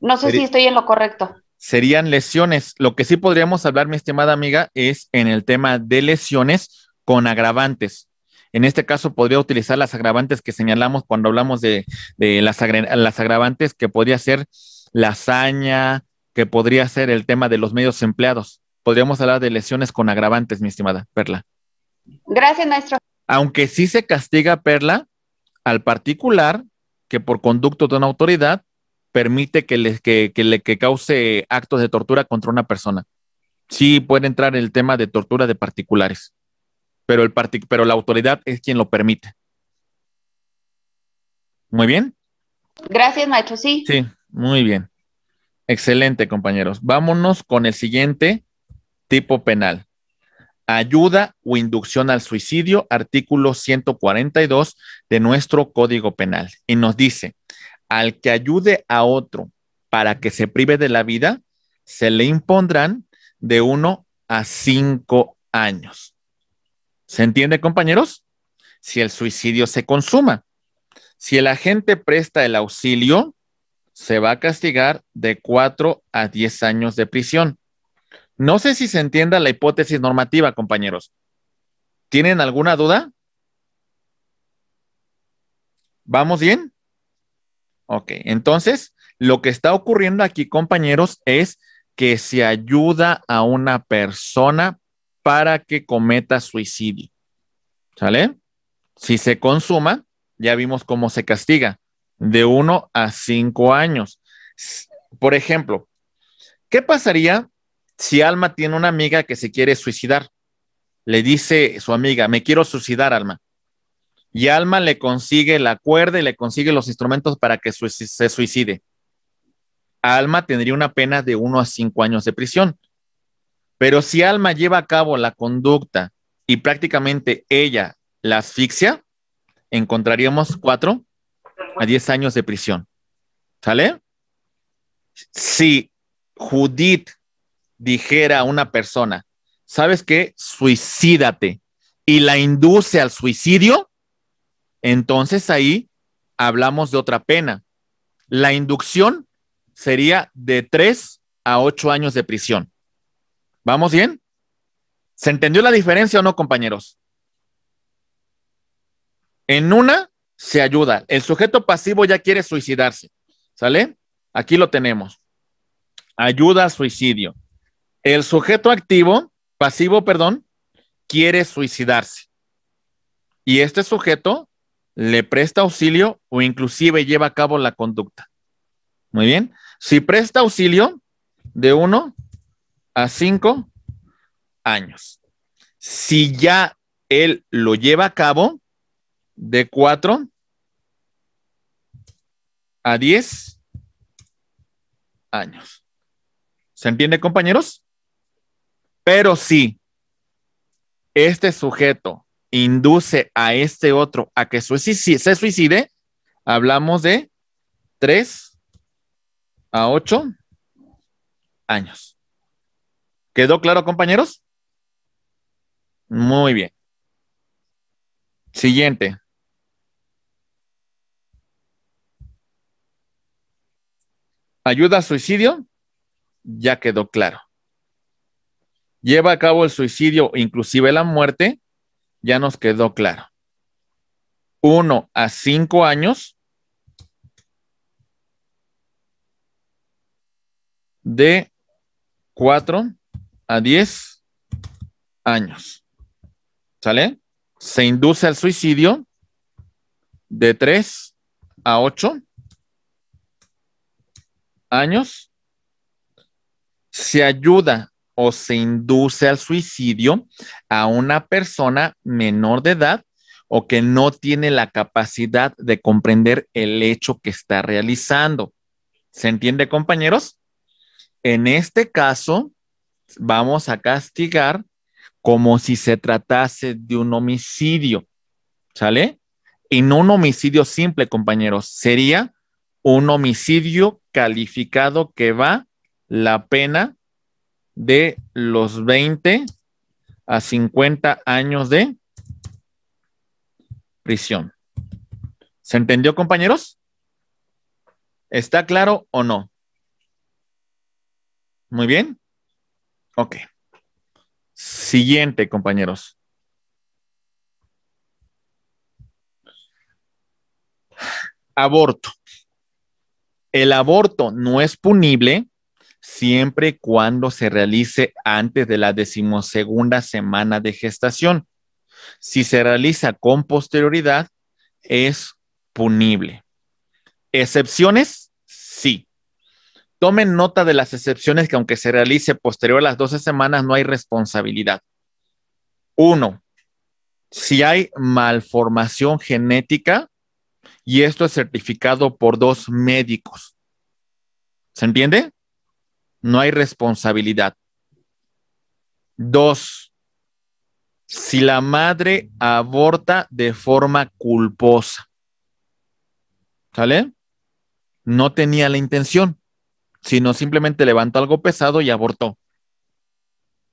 No sé si estoy en lo correcto. Serían lesiones. Lo que sí podríamos hablar, mi estimada amiga, es en el tema de lesiones con agravantes. En este caso podría utilizar las agravantes que señalamos cuando hablamos de, las, las agravantes que podría ser la hazaña, que podría ser el tema de los medios empleados. Podríamos hablar de lesiones con agravantes, mi estimada Perla. Gracias, maestro. Aunque sí se castiga, Perla, al particular que por conducto de una autoridad permite que le, que, le que cause actos de tortura contra una persona. Sí puede entrar el tema de tortura de particulares, pero, el pero la autoridad es quien lo permite. Muy bien. Gracias, maestro. Sí. Sí, muy bien. Excelente, compañeros. Vámonos con el siguiente tipo penal. Ayuda o inducción al suicidio, artículo 142 de nuestro Código Penal. Y nos dice, al que ayude a otro para que se prive de la vida, se le impondrán de uno a cinco años. ¿Se entiende, compañeros? Si el suicidio se consuma. Si el agente presta el auxilio, se va a castigar de 4 a 10 años de prisión. No sé si se entienda la hipótesis normativa, compañeros. ¿Tienen alguna duda? ¿Vamos bien? Ok, entonces lo que está ocurriendo aquí, compañeros, es que se ayuda a una persona para que cometa suicidio. ¿Sale? Si se consuma, ya vimos cómo se castiga de 1 a 5 años. Por ejemplo, ¿qué pasaría si Alma tiene una amiga que se quiere suicidar? Le dice su amiga, me quiero suicidar, Alma. Y Alma le consigue la cuerda y le consigue los instrumentos para que se suicide. Alma tendría una pena de 1 a 5 años de prisión. Pero si Alma lleva a cabo la conducta y prácticamente ella la asfixia, encontraríamos cuatro a 10 años de prisión. ¿Sale? Si Judith dijera a una persona, ¿sabes qué? Suicídate y la induce al suicidio, entonces ahí hablamos de otra pena. La inducción sería de 3 a 8 años de prisión. ¿Vamos bien? ¿Se entendió la diferencia o no, compañeros? En una se ayuda. El sujeto pasivo ya quiere suicidarse. ¿Sale? Aquí lo tenemos. Ayuda a suicidio. El sujeto activo, pasivo, perdón, quiere suicidarse. Y este sujeto le presta auxilio o inclusive lleva a cabo la conducta. Muy bien. Si presta auxilio de uno a cinco años. Si ya él lo lleva a cabo, de 4 a 10 años. ¿Se entiende, compañeros? Pero si este sujeto induce a este otro a que se suicide, hablamos de 3 a 8 años. ¿Quedó claro, compañeros? Muy bien. Siguiente. ayuda a suicidio, ya quedó claro. Lleva a cabo el suicidio, inclusive la muerte, ya nos quedó claro. Uno a cinco años de cuatro a diez años. ¿Sale? Se induce al suicidio de tres a ocho años se ayuda o se induce al suicidio a una persona menor de edad o que no tiene la capacidad de comprender el hecho que está realizando. ¿Se entiende, compañeros? En este caso, vamos a castigar como si se tratase de un homicidio, ¿sale? Y no un homicidio simple, compañeros. Sería un homicidio calificado que va la pena de los 20 a 50 años de prisión. ¿Se entendió, compañeros? ¿Está claro o no? Muy bien. Ok. Siguiente, compañeros. Aborto. El aborto no es punible siempre y cuando se realice antes de la decimosegunda semana de gestación. Si se realiza con posterioridad, es punible. ¿Excepciones? Sí. Tomen nota de las excepciones que aunque se realice posterior a las 12 semanas, no hay responsabilidad. Uno, si hay malformación genética, y esto es certificado por dos médicos. ¿Se entiende? No hay responsabilidad. Dos, si la madre aborta de forma culposa, ¿sale? No tenía la intención, sino simplemente levantó algo pesado y abortó.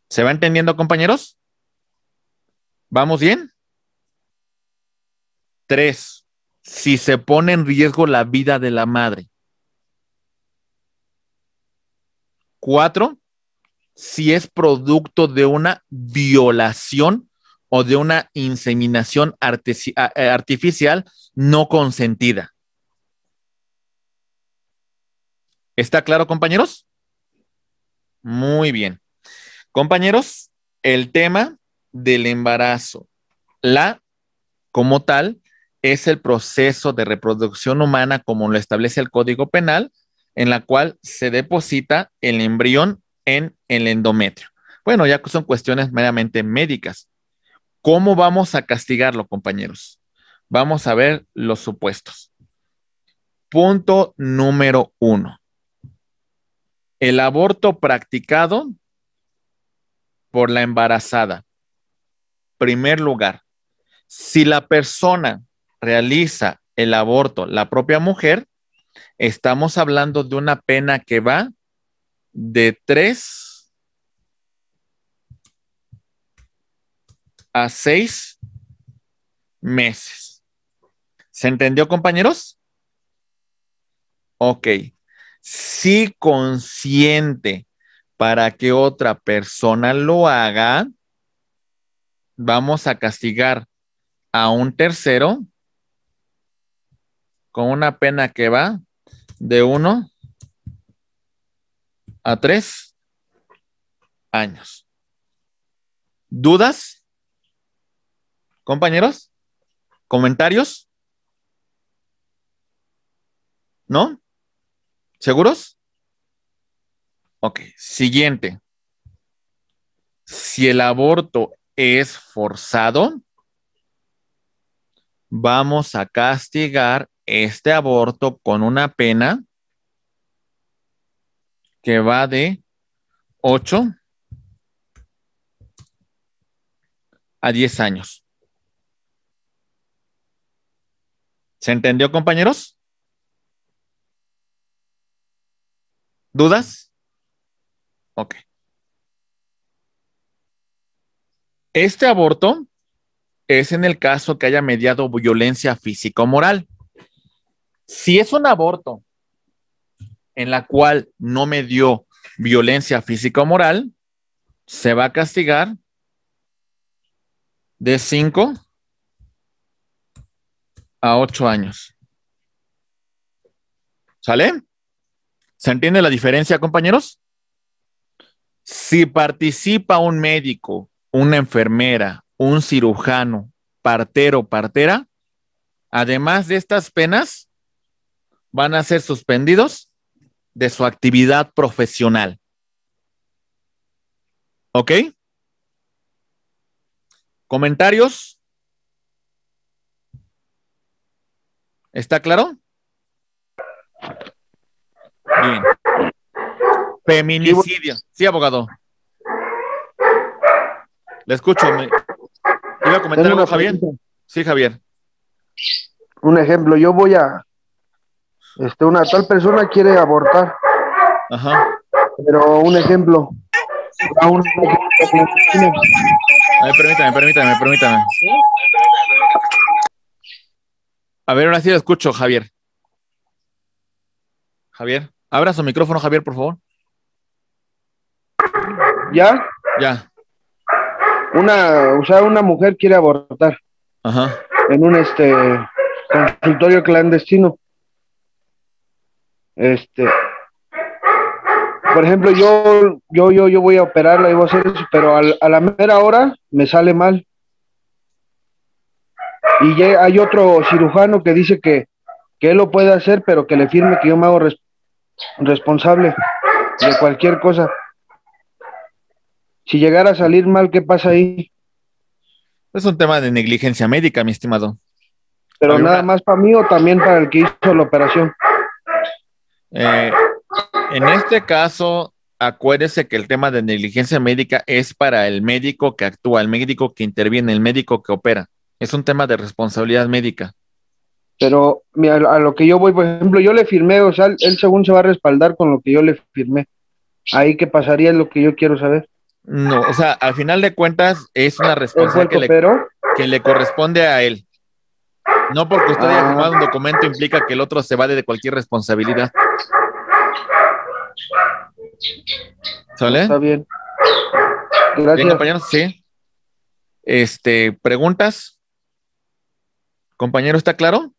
¿Se va entendiendo, compañeros? ¿Vamos bien? Tres, si se pone en riesgo la vida de la madre. Cuatro, si es producto de una violación o de una inseminación eh, artificial no consentida. ¿Está claro, compañeros? Muy bien. Compañeros, el tema del embarazo, la como tal, es el proceso de reproducción humana como lo establece el Código Penal, en la cual se deposita el embrión en el endometrio. Bueno, ya son cuestiones meramente médicas. ¿Cómo vamos a castigarlo, compañeros? Vamos a ver los supuestos. Punto número uno. El aborto practicado por la embarazada. Primer lugar, si la persona realiza el aborto la propia mujer, estamos hablando de una pena que va de 3 a 6 meses. ¿Se entendió, compañeros? Ok. Si consciente para que otra persona lo haga, vamos a castigar a un tercero con una pena que va de 1 a tres años. ¿Dudas? Compañeros? ¿Comentarios? ¿No? ¿Seguros? Ok, siguiente. Si el aborto es forzado, vamos a castigar este aborto con una pena que va de 8 a 10 años. ¿Se entendió, compañeros? ¿Dudas? Ok. Este aborto es en el caso que haya mediado violencia físico-moral. Si es un aborto en la cual no me dio violencia física o moral, se va a castigar de 5 a 8 años. ¿Sale? ¿Se entiende la diferencia, compañeros? Si participa un médico, una enfermera, un cirujano, partero, partera, además de estas penas, van a ser suspendidos de su actividad profesional. ¿Ok? ¿Comentarios? ¿Está claro? Feminicidio. Sí, abogado. Le escucho. Me... a comentar algo, Javier? Sí, Javier. Un ejemplo, yo voy a, este, una tal persona quiere abortar. Ajá. Pero ah, un ejemplo. A ver, permítame, permítame, permítame. A ver, ahora sí lo escucho, Javier. Javier, abra su micrófono, Javier, por favor. ¿Ya? Ya. Una, o sea, una mujer quiere abortar. Ajá. En un este consultorio clandestino. Este, por ejemplo, yo, yo, yo, yo voy a operarla y voy a hacer eso, pero a la mera hora me sale mal. Y hay otro cirujano que dice que, él lo puede hacer, pero que le firme que yo me hago responsable de cualquier cosa. Si llegara a salir mal, ¿qué pasa ahí? Es un tema de negligencia médica, mi estimado. Pero nada más para mí o también para el que hizo la operación. Eh, en este caso, acuérdese que el tema de negligencia médica es para el médico que actúa, el médico que interviene, el médico que opera. Es un tema de responsabilidad médica. Pero mira, a lo que yo voy, por ejemplo, yo le firmé, o sea, él según se va a respaldar con lo que yo le firmé. Ahí que pasaría es lo que yo quiero saber. No, o sea, al final de cuentas es una responsabilidad que le, corresponde a él. No porque usted haya ah. firmado un documento implica que el otro se vale de cualquier responsabilidad. ¿Sale? Está bien. Gracias. Bien, compañeros, sí. Este, preguntas. Compañero, ¿está claro?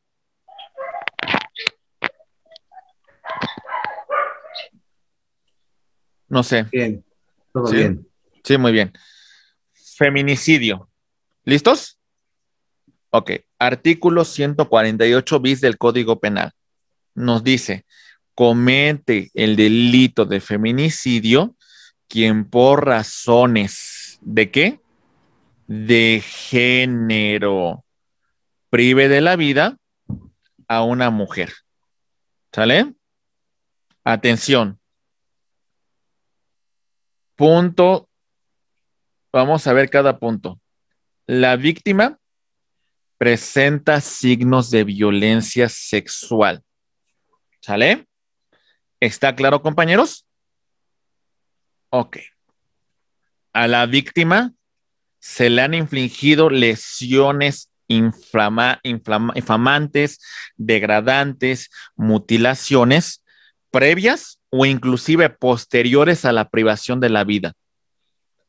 No sé. Bien, todo bien. Sí, muy bien. Feminicidio. ¿Listos? Ok. Artículo 148 bis del Código Penal. Nos dice, comete el delito de feminicidio quien por razones de qué? De género prive de la vida a una mujer. ¿Sale? Atención. Punto. Vamos a ver cada punto. La víctima presenta signos de violencia sexual. ¿Sale? ¿Está claro, compañeros? Ok. A la víctima se le han infligido lesiones infamantes, degradantes, mutilaciones previas o inclusive posteriores a la privación de la vida.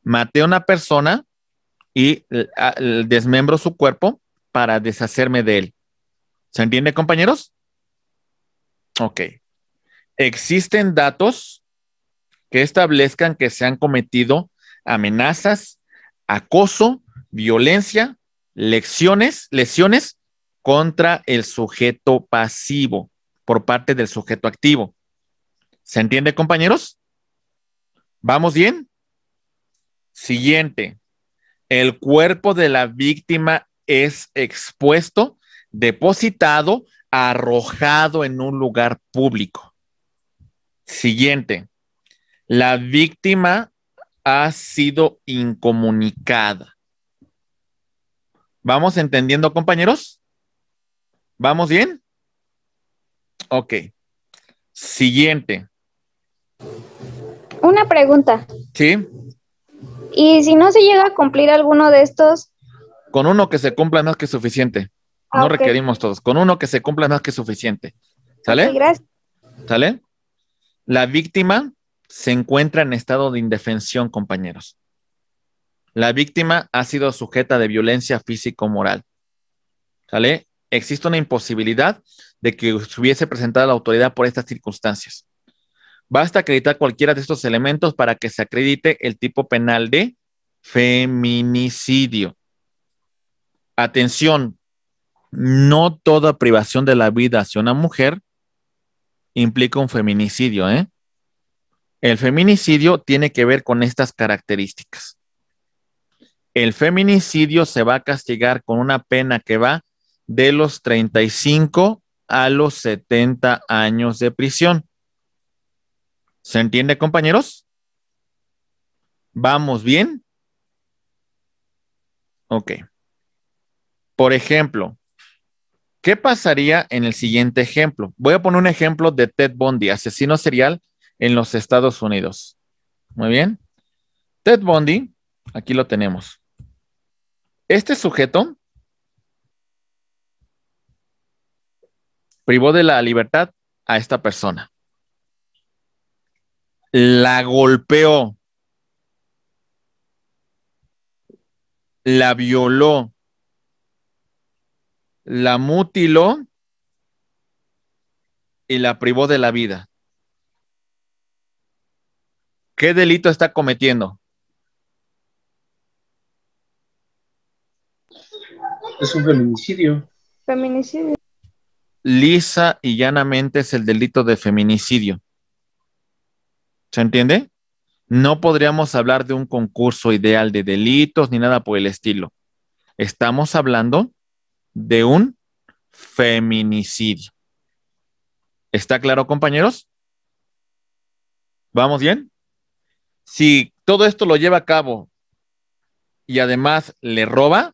Maté a una persona y desmembro su cuerpo para deshacerme de él. ¿Se entiende, compañeros? Ok existen datos que establezcan que se han cometido amenazas, acoso, violencia, lecciones, lesiones contra el sujeto pasivo por parte del sujeto activo. ¿Se entiende, compañeros? ¿Vamos bien? Siguiente. El cuerpo de la víctima es expuesto, depositado, arrojado en un lugar público. Siguiente. La víctima ha sido incomunicada. ¿Vamos entendiendo, compañeros? ¿Vamos bien? Ok. Siguiente. Una pregunta. Sí. ¿Y si no se llega a cumplir alguno de estos? Con uno que se cumpla más que suficiente. Ah, no requerimos todos. Con uno que se cumpla más que suficiente. ¿Sale? gracias. ¿Sale? La víctima se encuentra en estado de indefensión, compañeros. La víctima ha sido sujeta de violencia físico-moral. ¿Sale? Existe una imposibilidad de que se hubiese presentado a la autoridad por estas circunstancias. Basta acreditar cualquiera de estos elementos para que se acredite el tipo penal de feminicidio. Atención, no toda privación de la vida hacia una mujer implica un feminicidio, ¿eh? El feminicidio tiene que ver con estas características. El feminicidio se va a castigar con una pena que va de los 35 a los 70 años de prisión. ¿Se entiende, compañeros? ¿Vamos bien? Ok. Por ejemplo, ¿Qué pasaría en el siguiente ejemplo? Voy a poner un ejemplo de Ted Bundy, asesino serial en los Estados Unidos. Muy bien. Ted Bundy, aquí lo tenemos. Este sujeto privó de la libertad a esta persona. La golpeó. La violó la mutiló y la privó de la vida. ¿Qué delito está cometiendo? Es un feminicidio. Feminicidio. Lisa y llanamente es el delito de feminicidio. ¿Se entiende? No podríamos hablar de un concurso ideal de delitos ni nada por el estilo. Estamos hablando de un feminicidio. ¿Está claro, compañeros? ¿Vamos bien? Si todo esto lo lleva a cabo y además le roba,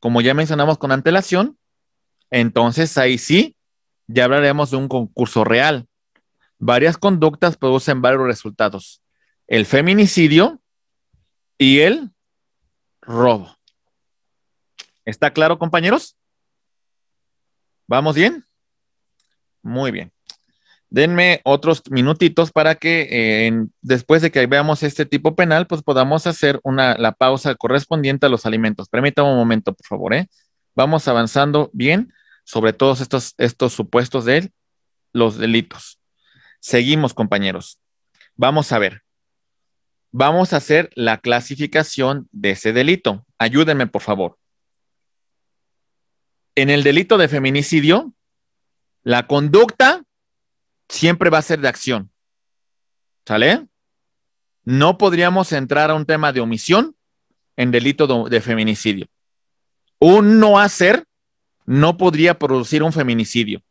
como ya mencionamos con antelación, entonces ahí sí, ya hablaremos de un concurso real. Varias conductas producen varios resultados. El feminicidio y el robo. ¿Está claro, compañeros? ¿Vamos bien? Muy bien. Denme otros minutitos para que eh, después de que veamos este tipo penal, pues podamos hacer la pausa correspondiente a los alimentos. Permítame un momento, por favor. ¿eh? Vamos avanzando bien sobre todos estos, estos supuestos de los delitos. Seguimos, compañeros. Vamos a ver. Vamos a hacer la clasificación de ese delito. Ayúdenme, por favor en el delito de feminicidio, la conducta siempre va a ser de acción. ¿Sale? No podríamos entrar a un tema de omisión en delito de feminicidio. Un no hacer no podría producir un feminicidio.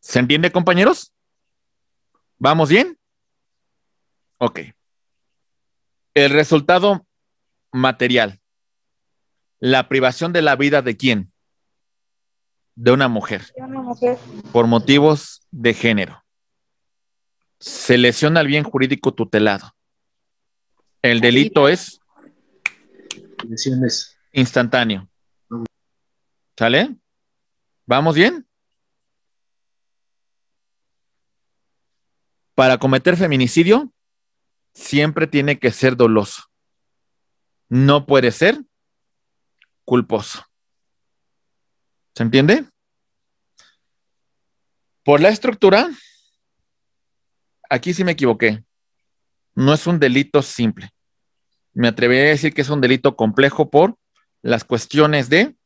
¿Se entiende, compañeros? ¿Vamos bien? Ok. El resultado material. La privación de la vida de quién? de una mujer por motivos de género. Se lesiona el bien jurídico tutelado. El delito es instantáneo. ¿Sale? ¿Vamos bien? Para cometer feminicidio siempre tiene que ser doloso. No puede ser culposo. ¿Se entiende? Por la estructura, aquí sí me equivoqué. No es un delito simple. Me atrevería a decir que es un delito complejo por las cuestiones de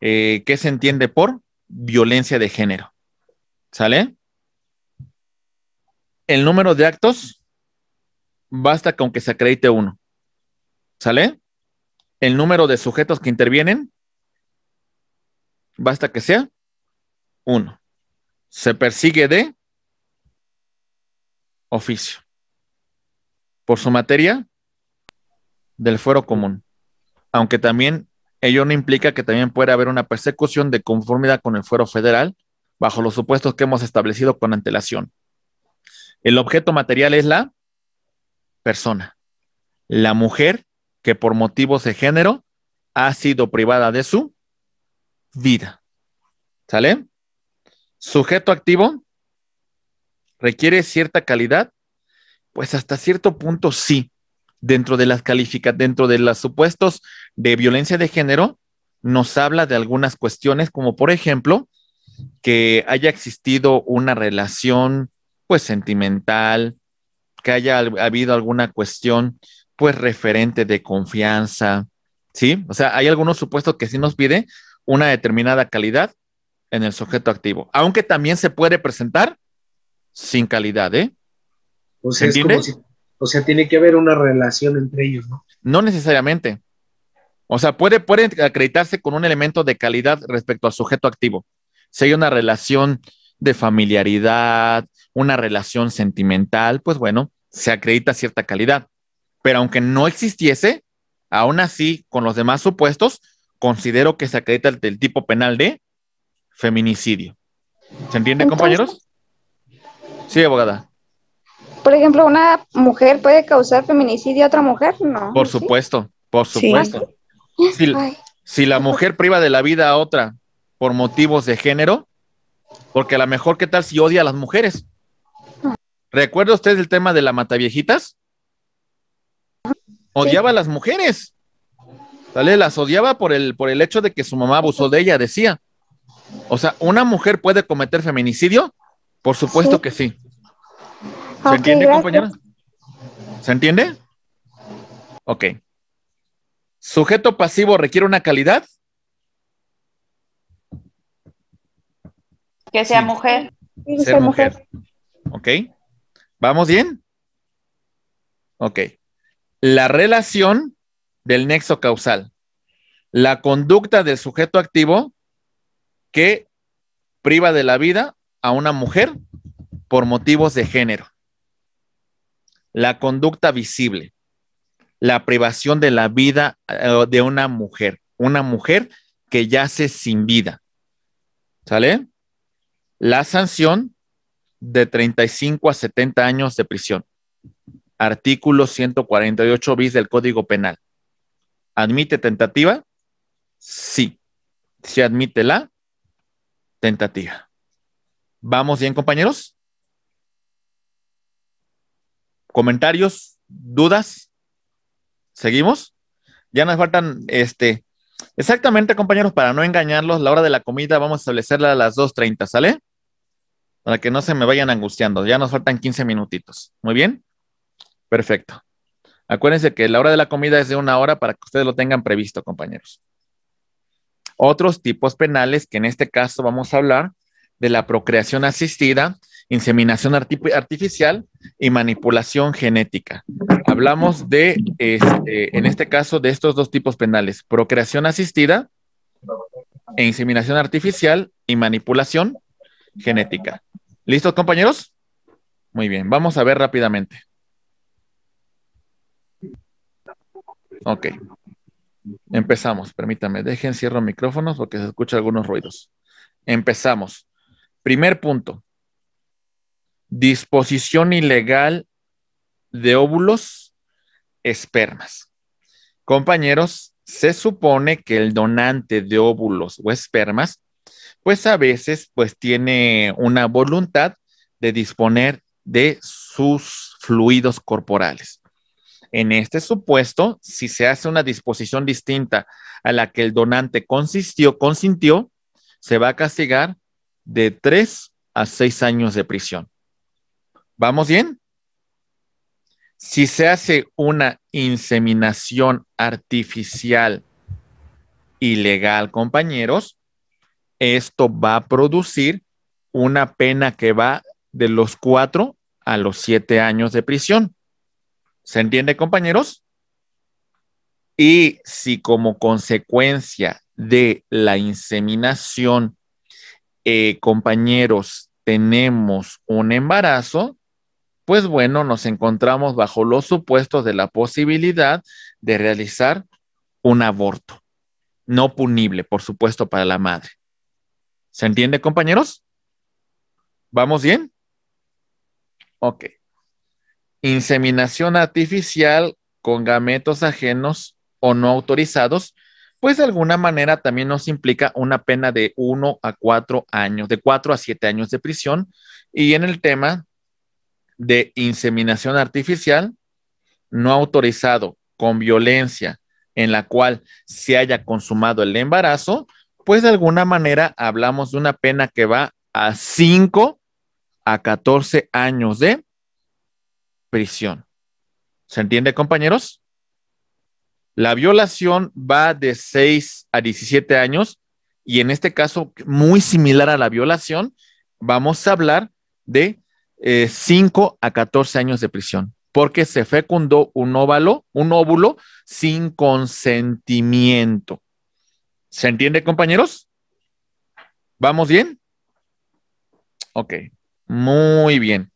eh, qué se entiende por violencia de género. ¿Sale? El número de actos basta con que se acredite uno. ¿Sale? El número de sujetos que intervienen Basta que sea uno. Se persigue de oficio. Por su materia del fuero común. Aunque también ello no implica que también pueda haber una persecución de conformidad con el fuero federal bajo los supuestos que hemos establecido con antelación. El objeto material es la persona, la mujer que por motivos de género ha sido privada de su vida. ¿Sale? Sujeto activo requiere cierta calidad, pues hasta cierto punto sí, dentro de las calificaciones, dentro de los supuestos de violencia de género, nos habla de algunas cuestiones, como por ejemplo, que haya existido una relación, pues, sentimental, que haya habido alguna cuestión, pues, referente de confianza, ¿sí? O sea, hay algunos supuestos que sí nos pide una determinada calidad en el sujeto activo, aunque también se puede presentar sin calidad, ¿eh? O sea, tiene que haber una relación entre ellos, ¿no? No necesariamente. O sea, puede, puede acreditarse con un elemento de calidad respecto al sujeto activo. Si hay una relación de familiaridad, una relación sentimental, pues bueno, se acredita cierta calidad. Pero aunque no existiese, aún así, con los demás supuestos, considero que se acredita el, tipo penal de feminicidio. ¿Se entiende, compañeros? Sí, abogada. Por ejemplo, una mujer puede causar feminicidio a otra mujer, ¿no? Por supuesto, por supuesto. Si, la mujer priva de la vida a otra por motivos de género, porque a lo mejor, ¿qué tal si odia a las mujeres? Ah. ¿Recuerda usted el tema de la mataviejitas? Odiaba a las mujeres. ¿Sale? Las odiaba por el, por el hecho de que su mamá abusó de ella, decía. O sea, ¿una mujer puede cometer feminicidio? Por supuesto que sí. ¿Se entiende, compañera? ¿Se entiende? Ok. ¿Sujeto pasivo requiere una calidad? Que sea mujer. Ser sea mujer. mujer. Ok. ¿Vamos bien? Ok. La relación del nexo causal, la conducta del sujeto activo que priva de la vida a una mujer por motivos de género. La conducta visible, la privación de la vida eh, de una mujer, una mujer que yace sin vida. ¿Sale? La sanción de 35 a 70 años de prisión. Artículo 148 bis del Código Penal. ¿Admite tentativa? Sí. se admite la tentativa. ¿Vamos bien, compañeros? ¿Comentarios? ¿Dudas? ¿Seguimos? Ya nos faltan, este, exactamente, compañeros, para no engañarlos, la hora de la comida vamos a establecerla a las 2.30, ¿sale? Para que no se me vayan angustiando. Ya nos faltan 15 minutitos. Muy bien. Perfecto. Acuérdense que la hora de la comida es de una hora para que ustedes lo tengan previsto, compañeros. Otros tipos penales que en este caso vamos a hablar de la procreación asistida, inseminación artificial y manipulación genética. Hablamos de, este, en este caso, de estos dos tipos penales, procreación asistida e inseminación artificial y manipulación genética. ¿Listos, compañeros? Muy bien, vamos a ver rápidamente. Ok. Empezamos, permítame. Dejen, cierro micrófonos porque se escucha algunos ruidos. Empezamos. Primer punto. Disposición ilegal de óvulos, espermas. Compañeros, se supone que el donante de óvulos o espermas, pues a veces pues tiene una voluntad de disponer de sus fluidos corporales. En este supuesto, si se hace una disposición distinta a la que el donante consistió, consintió, se va a castigar de tres a seis años de prisión. ¿Vamos bien? Si se hace una inseminación artificial ilegal, compañeros, esto va a producir una pena que va de los cuatro a los siete años de prisión. ¿Se entiende, compañeros? Y si como consecuencia de la inseminación, eh, compañeros, tenemos un embarazo, pues bueno, nos encontramos bajo los supuestos de la posibilidad de realizar un aborto, no punible, por supuesto, para la madre. ¿Se entiende, compañeros? ¿Vamos bien? Ok inseminación artificial con gametos ajenos o no autorizados, pues de alguna manera también nos implica una pena de 1 a 4 años, de 4 a 7 años de prisión. Y en el tema de inseminación artificial no autorizado con violencia en la cual se haya consumado el embarazo, pues de alguna manera hablamos de una pena que va a 5 a 14 años de prisión. ¿Se entiende, compañeros? La violación va de 6 a 17 años y en este caso, muy similar a la violación, vamos a hablar de 5 eh, a 14 años de prisión, porque se fecundó un óvalo, un óvulo sin consentimiento. ¿Se entiende, compañeros? ¿Vamos bien? Ok, muy bien.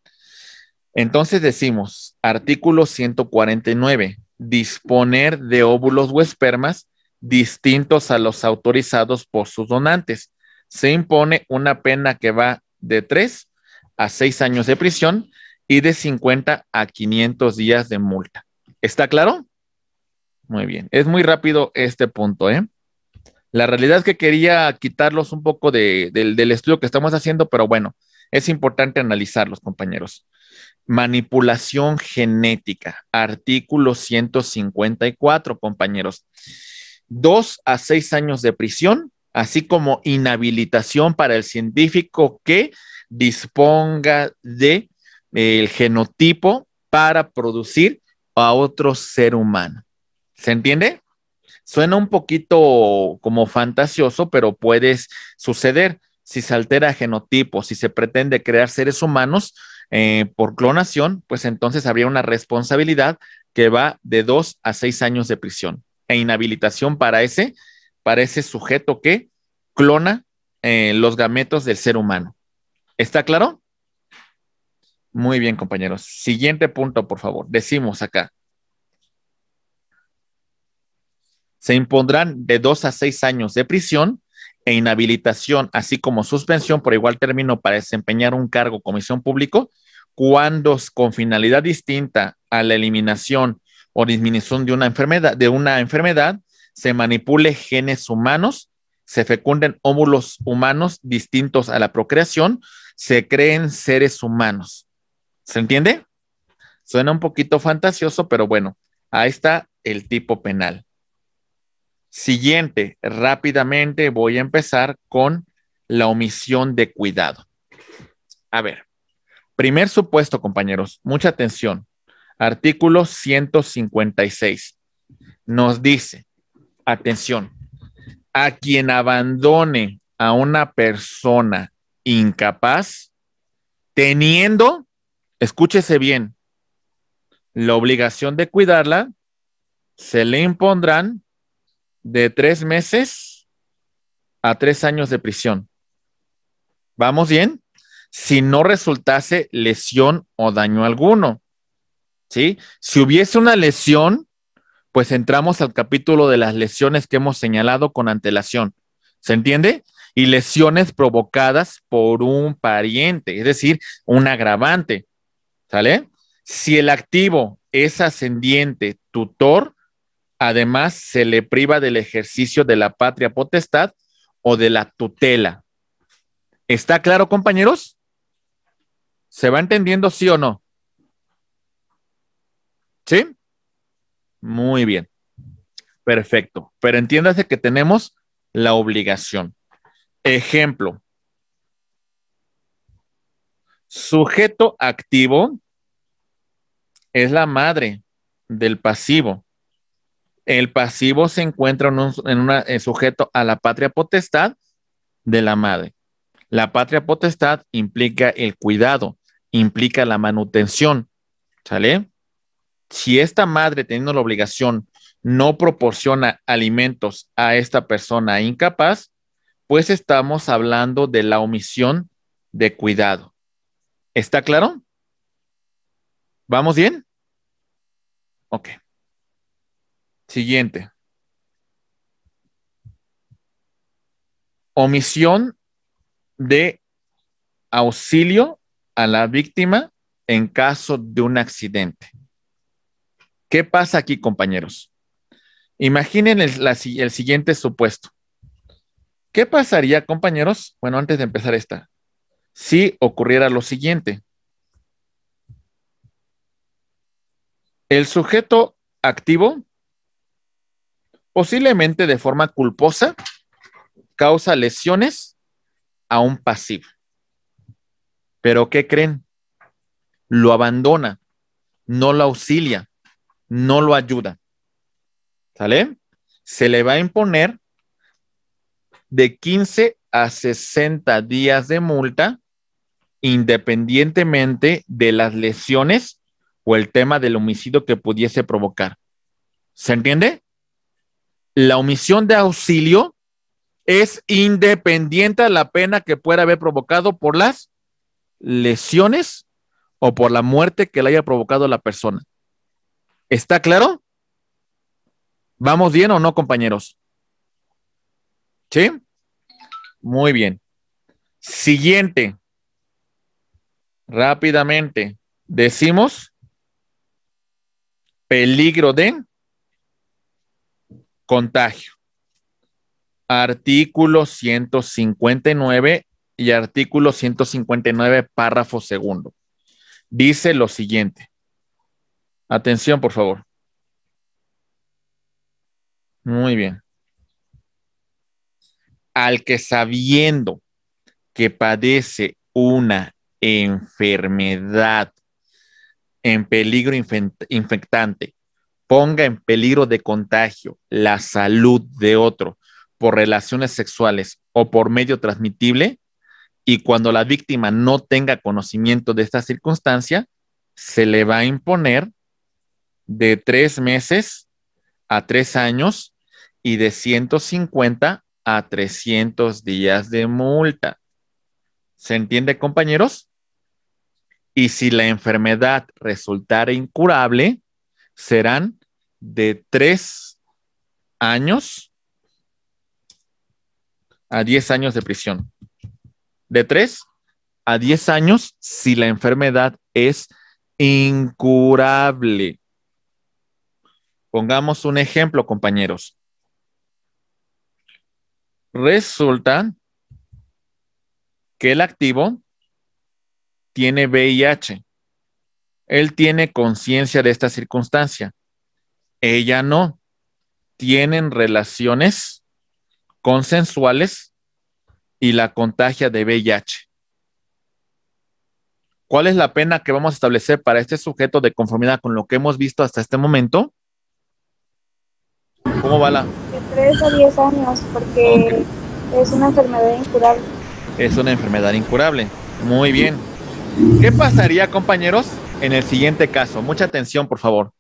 Entonces decimos, artículo 149, disponer de óvulos o espermas distintos a los autorizados por sus donantes. Se impone una pena que va de 3 a 6 años de prisión y de 50 a 500 días de multa. ¿Está claro? Muy bien, es muy rápido este punto, ¿eh? La realidad es que quería quitarlos un poco del estudio que estamos haciendo, pero bueno, es importante analizarlos, compañeros. Manipulación genética, artículo 154, compañeros. Dos a seis años de prisión, así como inhabilitación para el científico que disponga de eh, el genotipo para producir a otro ser humano. ¿Se entiende? Suena un poquito como fantasioso, pero puede suceder si se altera genotipo, si se pretende crear seres humanos eh, por clonación, pues entonces habría una responsabilidad que va de dos a seis años de prisión e inhabilitación para ese, sujeto que clona eh, los gametos del ser humano. ¿Está claro? Muy bien, compañeros. Siguiente punto, por favor. Decimos acá. Se impondrán de dos a seis años de prisión e inhabilitación, así como suspensión por igual término para desempeñar un cargo comisión público, cuando con finalidad distinta a la eliminación o disminución de una enfermedad, de una enfermedad, se manipule genes humanos, se fecunden óvulos humanos distintos a la procreación, se creen seres humanos. ¿Se entiende? Suena un poquito fantasioso, pero bueno, ahí está el tipo penal. Siguiente, rápidamente voy a empezar con la omisión de cuidado. A ver, primer supuesto, compañeros, mucha atención. Artículo 156 nos dice, atención, a quien abandone a una persona incapaz, teniendo, escúchese bien, la obligación de cuidarla, se le impondrán de tres meses a tres años de prisión. ¿Vamos bien? Si no resultase lesión o daño alguno. ¿Sí? Si hubiese una lesión, pues entramos al capítulo de las lesiones que hemos señalado con antelación. ¿Se entiende? Y lesiones provocadas por un pariente, es decir, un agravante. ¿Sale? Si el activo es ascendiente, tutor, Además, se le priva del ejercicio de la patria potestad o de la tutela. ¿Está claro, compañeros? ¿Se va entendiendo sí o no? ¿Sí? Muy bien. Perfecto. Pero entiéndase que tenemos la obligación. Ejemplo. Sujeto activo es la madre del pasivo. El pasivo se encuentra en eh, sujeto a la patria potestad de la madre. La patria potestad implica el cuidado, implica la manutención. ¿Sale? Si esta madre teniendo la obligación no proporciona alimentos a esta persona incapaz, pues estamos hablando de la omisión de cuidado. ¿Está claro? ¿Vamos bien? Ok. Siguiente. Omisión de auxilio a la víctima en caso de un accidente. ¿Qué pasa aquí, compañeros? Imaginen el, el, siguiente supuesto. ¿Qué pasaría, compañeros? Bueno, antes de empezar esta, si ocurriera lo siguiente. El sujeto activo posiblemente de forma culposa, causa lesiones a un pasivo. Pero ¿qué creen? Lo abandona, no lo auxilia, no lo ayuda. ¿Sale? Se le va a imponer de 15 a 60 días de multa independientemente de las lesiones o el tema del homicidio que pudiese provocar. ¿Se entiende? la omisión de auxilio es independiente a la pena que pueda haber provocado por las lesiones o por la muerte que le haya provocado la persona. ¿Está claro? ¿Vamos bien o no, compañeros? ¿Sí? Muy bien. Siguiente. Rápidamente. Decimos peligro de Contagio. Artículo 159 y artículo 159, párrafo segundo. Dice lo siguiente. Atención, por favor. Muy bien. Al que sabiendo que padece una enfermedad en peligro infectante ponga en peligro de contagio la salud de otro por relaciones sexuales o por medio transmitible, y cuando la víctima no tenga conocimiento de esta circunstancia, se le va a imponer de tres meses a tres años y de 150 a 300 días de multa. ¿Se entiende, compañeros? Y si la enfermedad resultara incurable, serán de tres años a 10 años de prisión. De tres a 10 años si la enfermedad es incurable. Pongamos un ejemplo, compañeros. Resulta que el activo tiene VIH. Él tiene conciencia de esta circunstancia ella no. Tienen relaciones consensuales y la contagia de VIH. ¿Cuál es la pena que vamos a establecer para este sujeto de conformidad con lo que hemos visto hasta este momento? ¿Cómo va la? De 3 a 10 años, porque es una enfermedad incurable. Es una enfermedad incurable. Muy bien. ¿Qué pasaría, compañeros, en el siguiente caso? Mucha atención, por favor.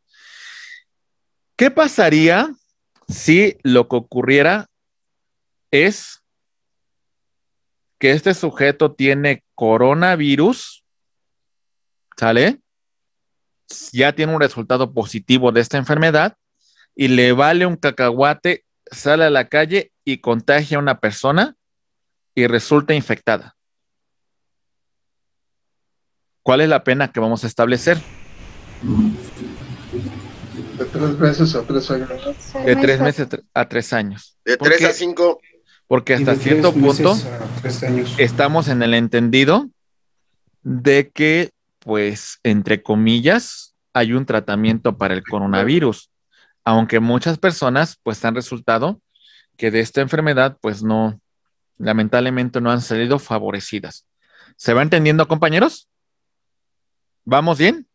¿Qué pasaría si lo que ocurriera es que este sujeto tiene coronavirus? ¿Sale? Ya tiene un resultado positivo de esta enfermedad y le vale un cacahuate, sale a la calle y contagia a una persona y resulta infectada. ¿Cuál es la pena que vamos a establecer? De tres meses a tres años. De tres meses a tres años. De tres a cinco. Porque hasta cierto punto estamos en el entendido de que, pues, entre comillas, hay un tratamiento para el coronavirus, aunque muchas personas, pues, han resultado que de esta enfermedad, pues, no, lamentablemente no han salido favorecidas. ¿Se va entendiendo, compañeros? ¿Vamos bien?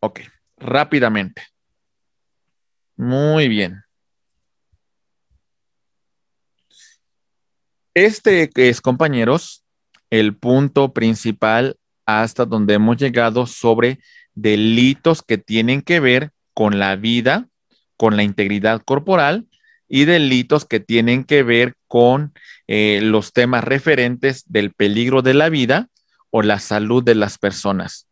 Ok rápidamente. Muy bien. Este es, compañeros, el punto principal hasta donde hemos llegado sobre delitos que tienen que ver con la vida, con la integridad corporal y delitos que tienen que ver con eh, los temas referentes del peligro de la vida o la salud de las personas.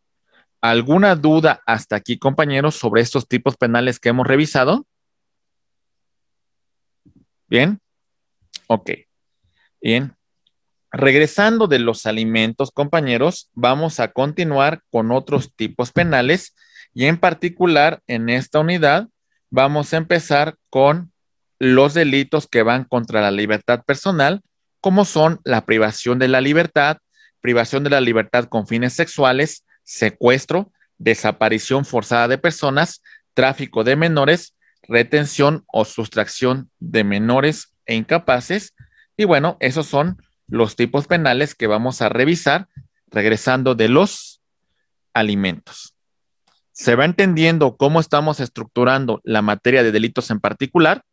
¿Alguna duda hasta aquí, compañeros, sobre estos tipos penales que hemos revisado? Bien. Ok. Bien. Regresando de los alimentos, compañeros, vamos a continuar con otros tipos penales y en particular en esta unidad vamos a empezar con los delitos que van contra la libertad personal, como son la privación de la libertad, privación de la libertad con fines sexuales, secuestro, desaparición forzada de personas, tráfico de menores, retención o sustracción de menores e incapaces. Y bueno, esos son los tipos penales que vamos a revisar regresando de los alimentos. Se va entendiendo cómo estamos estructurando la materia de delitos en particular.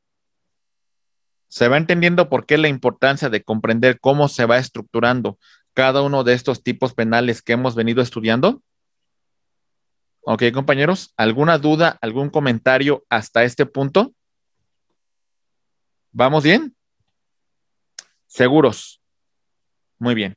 Se va entendiendo por qué la importancia de comprender cómo se va estructurando cada uno de estos tipos penales que hemos venido estudiando? Ok, compañeros, ¿alguna duda, algún comentario hasta este punto? ¿Vamos bien? Seguros. Muy bien.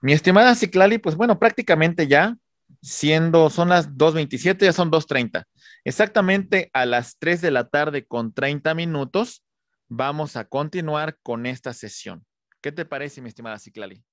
Mi estimada Ciclali, pues bueno, prácticamente ya siendo, son las 2.27, ya son 2.30. Exactamente a las 3 de la tarde con 30 minutos vamos a continuar con esta sesión. ¿Qué te parece, mi estimada Ciclali?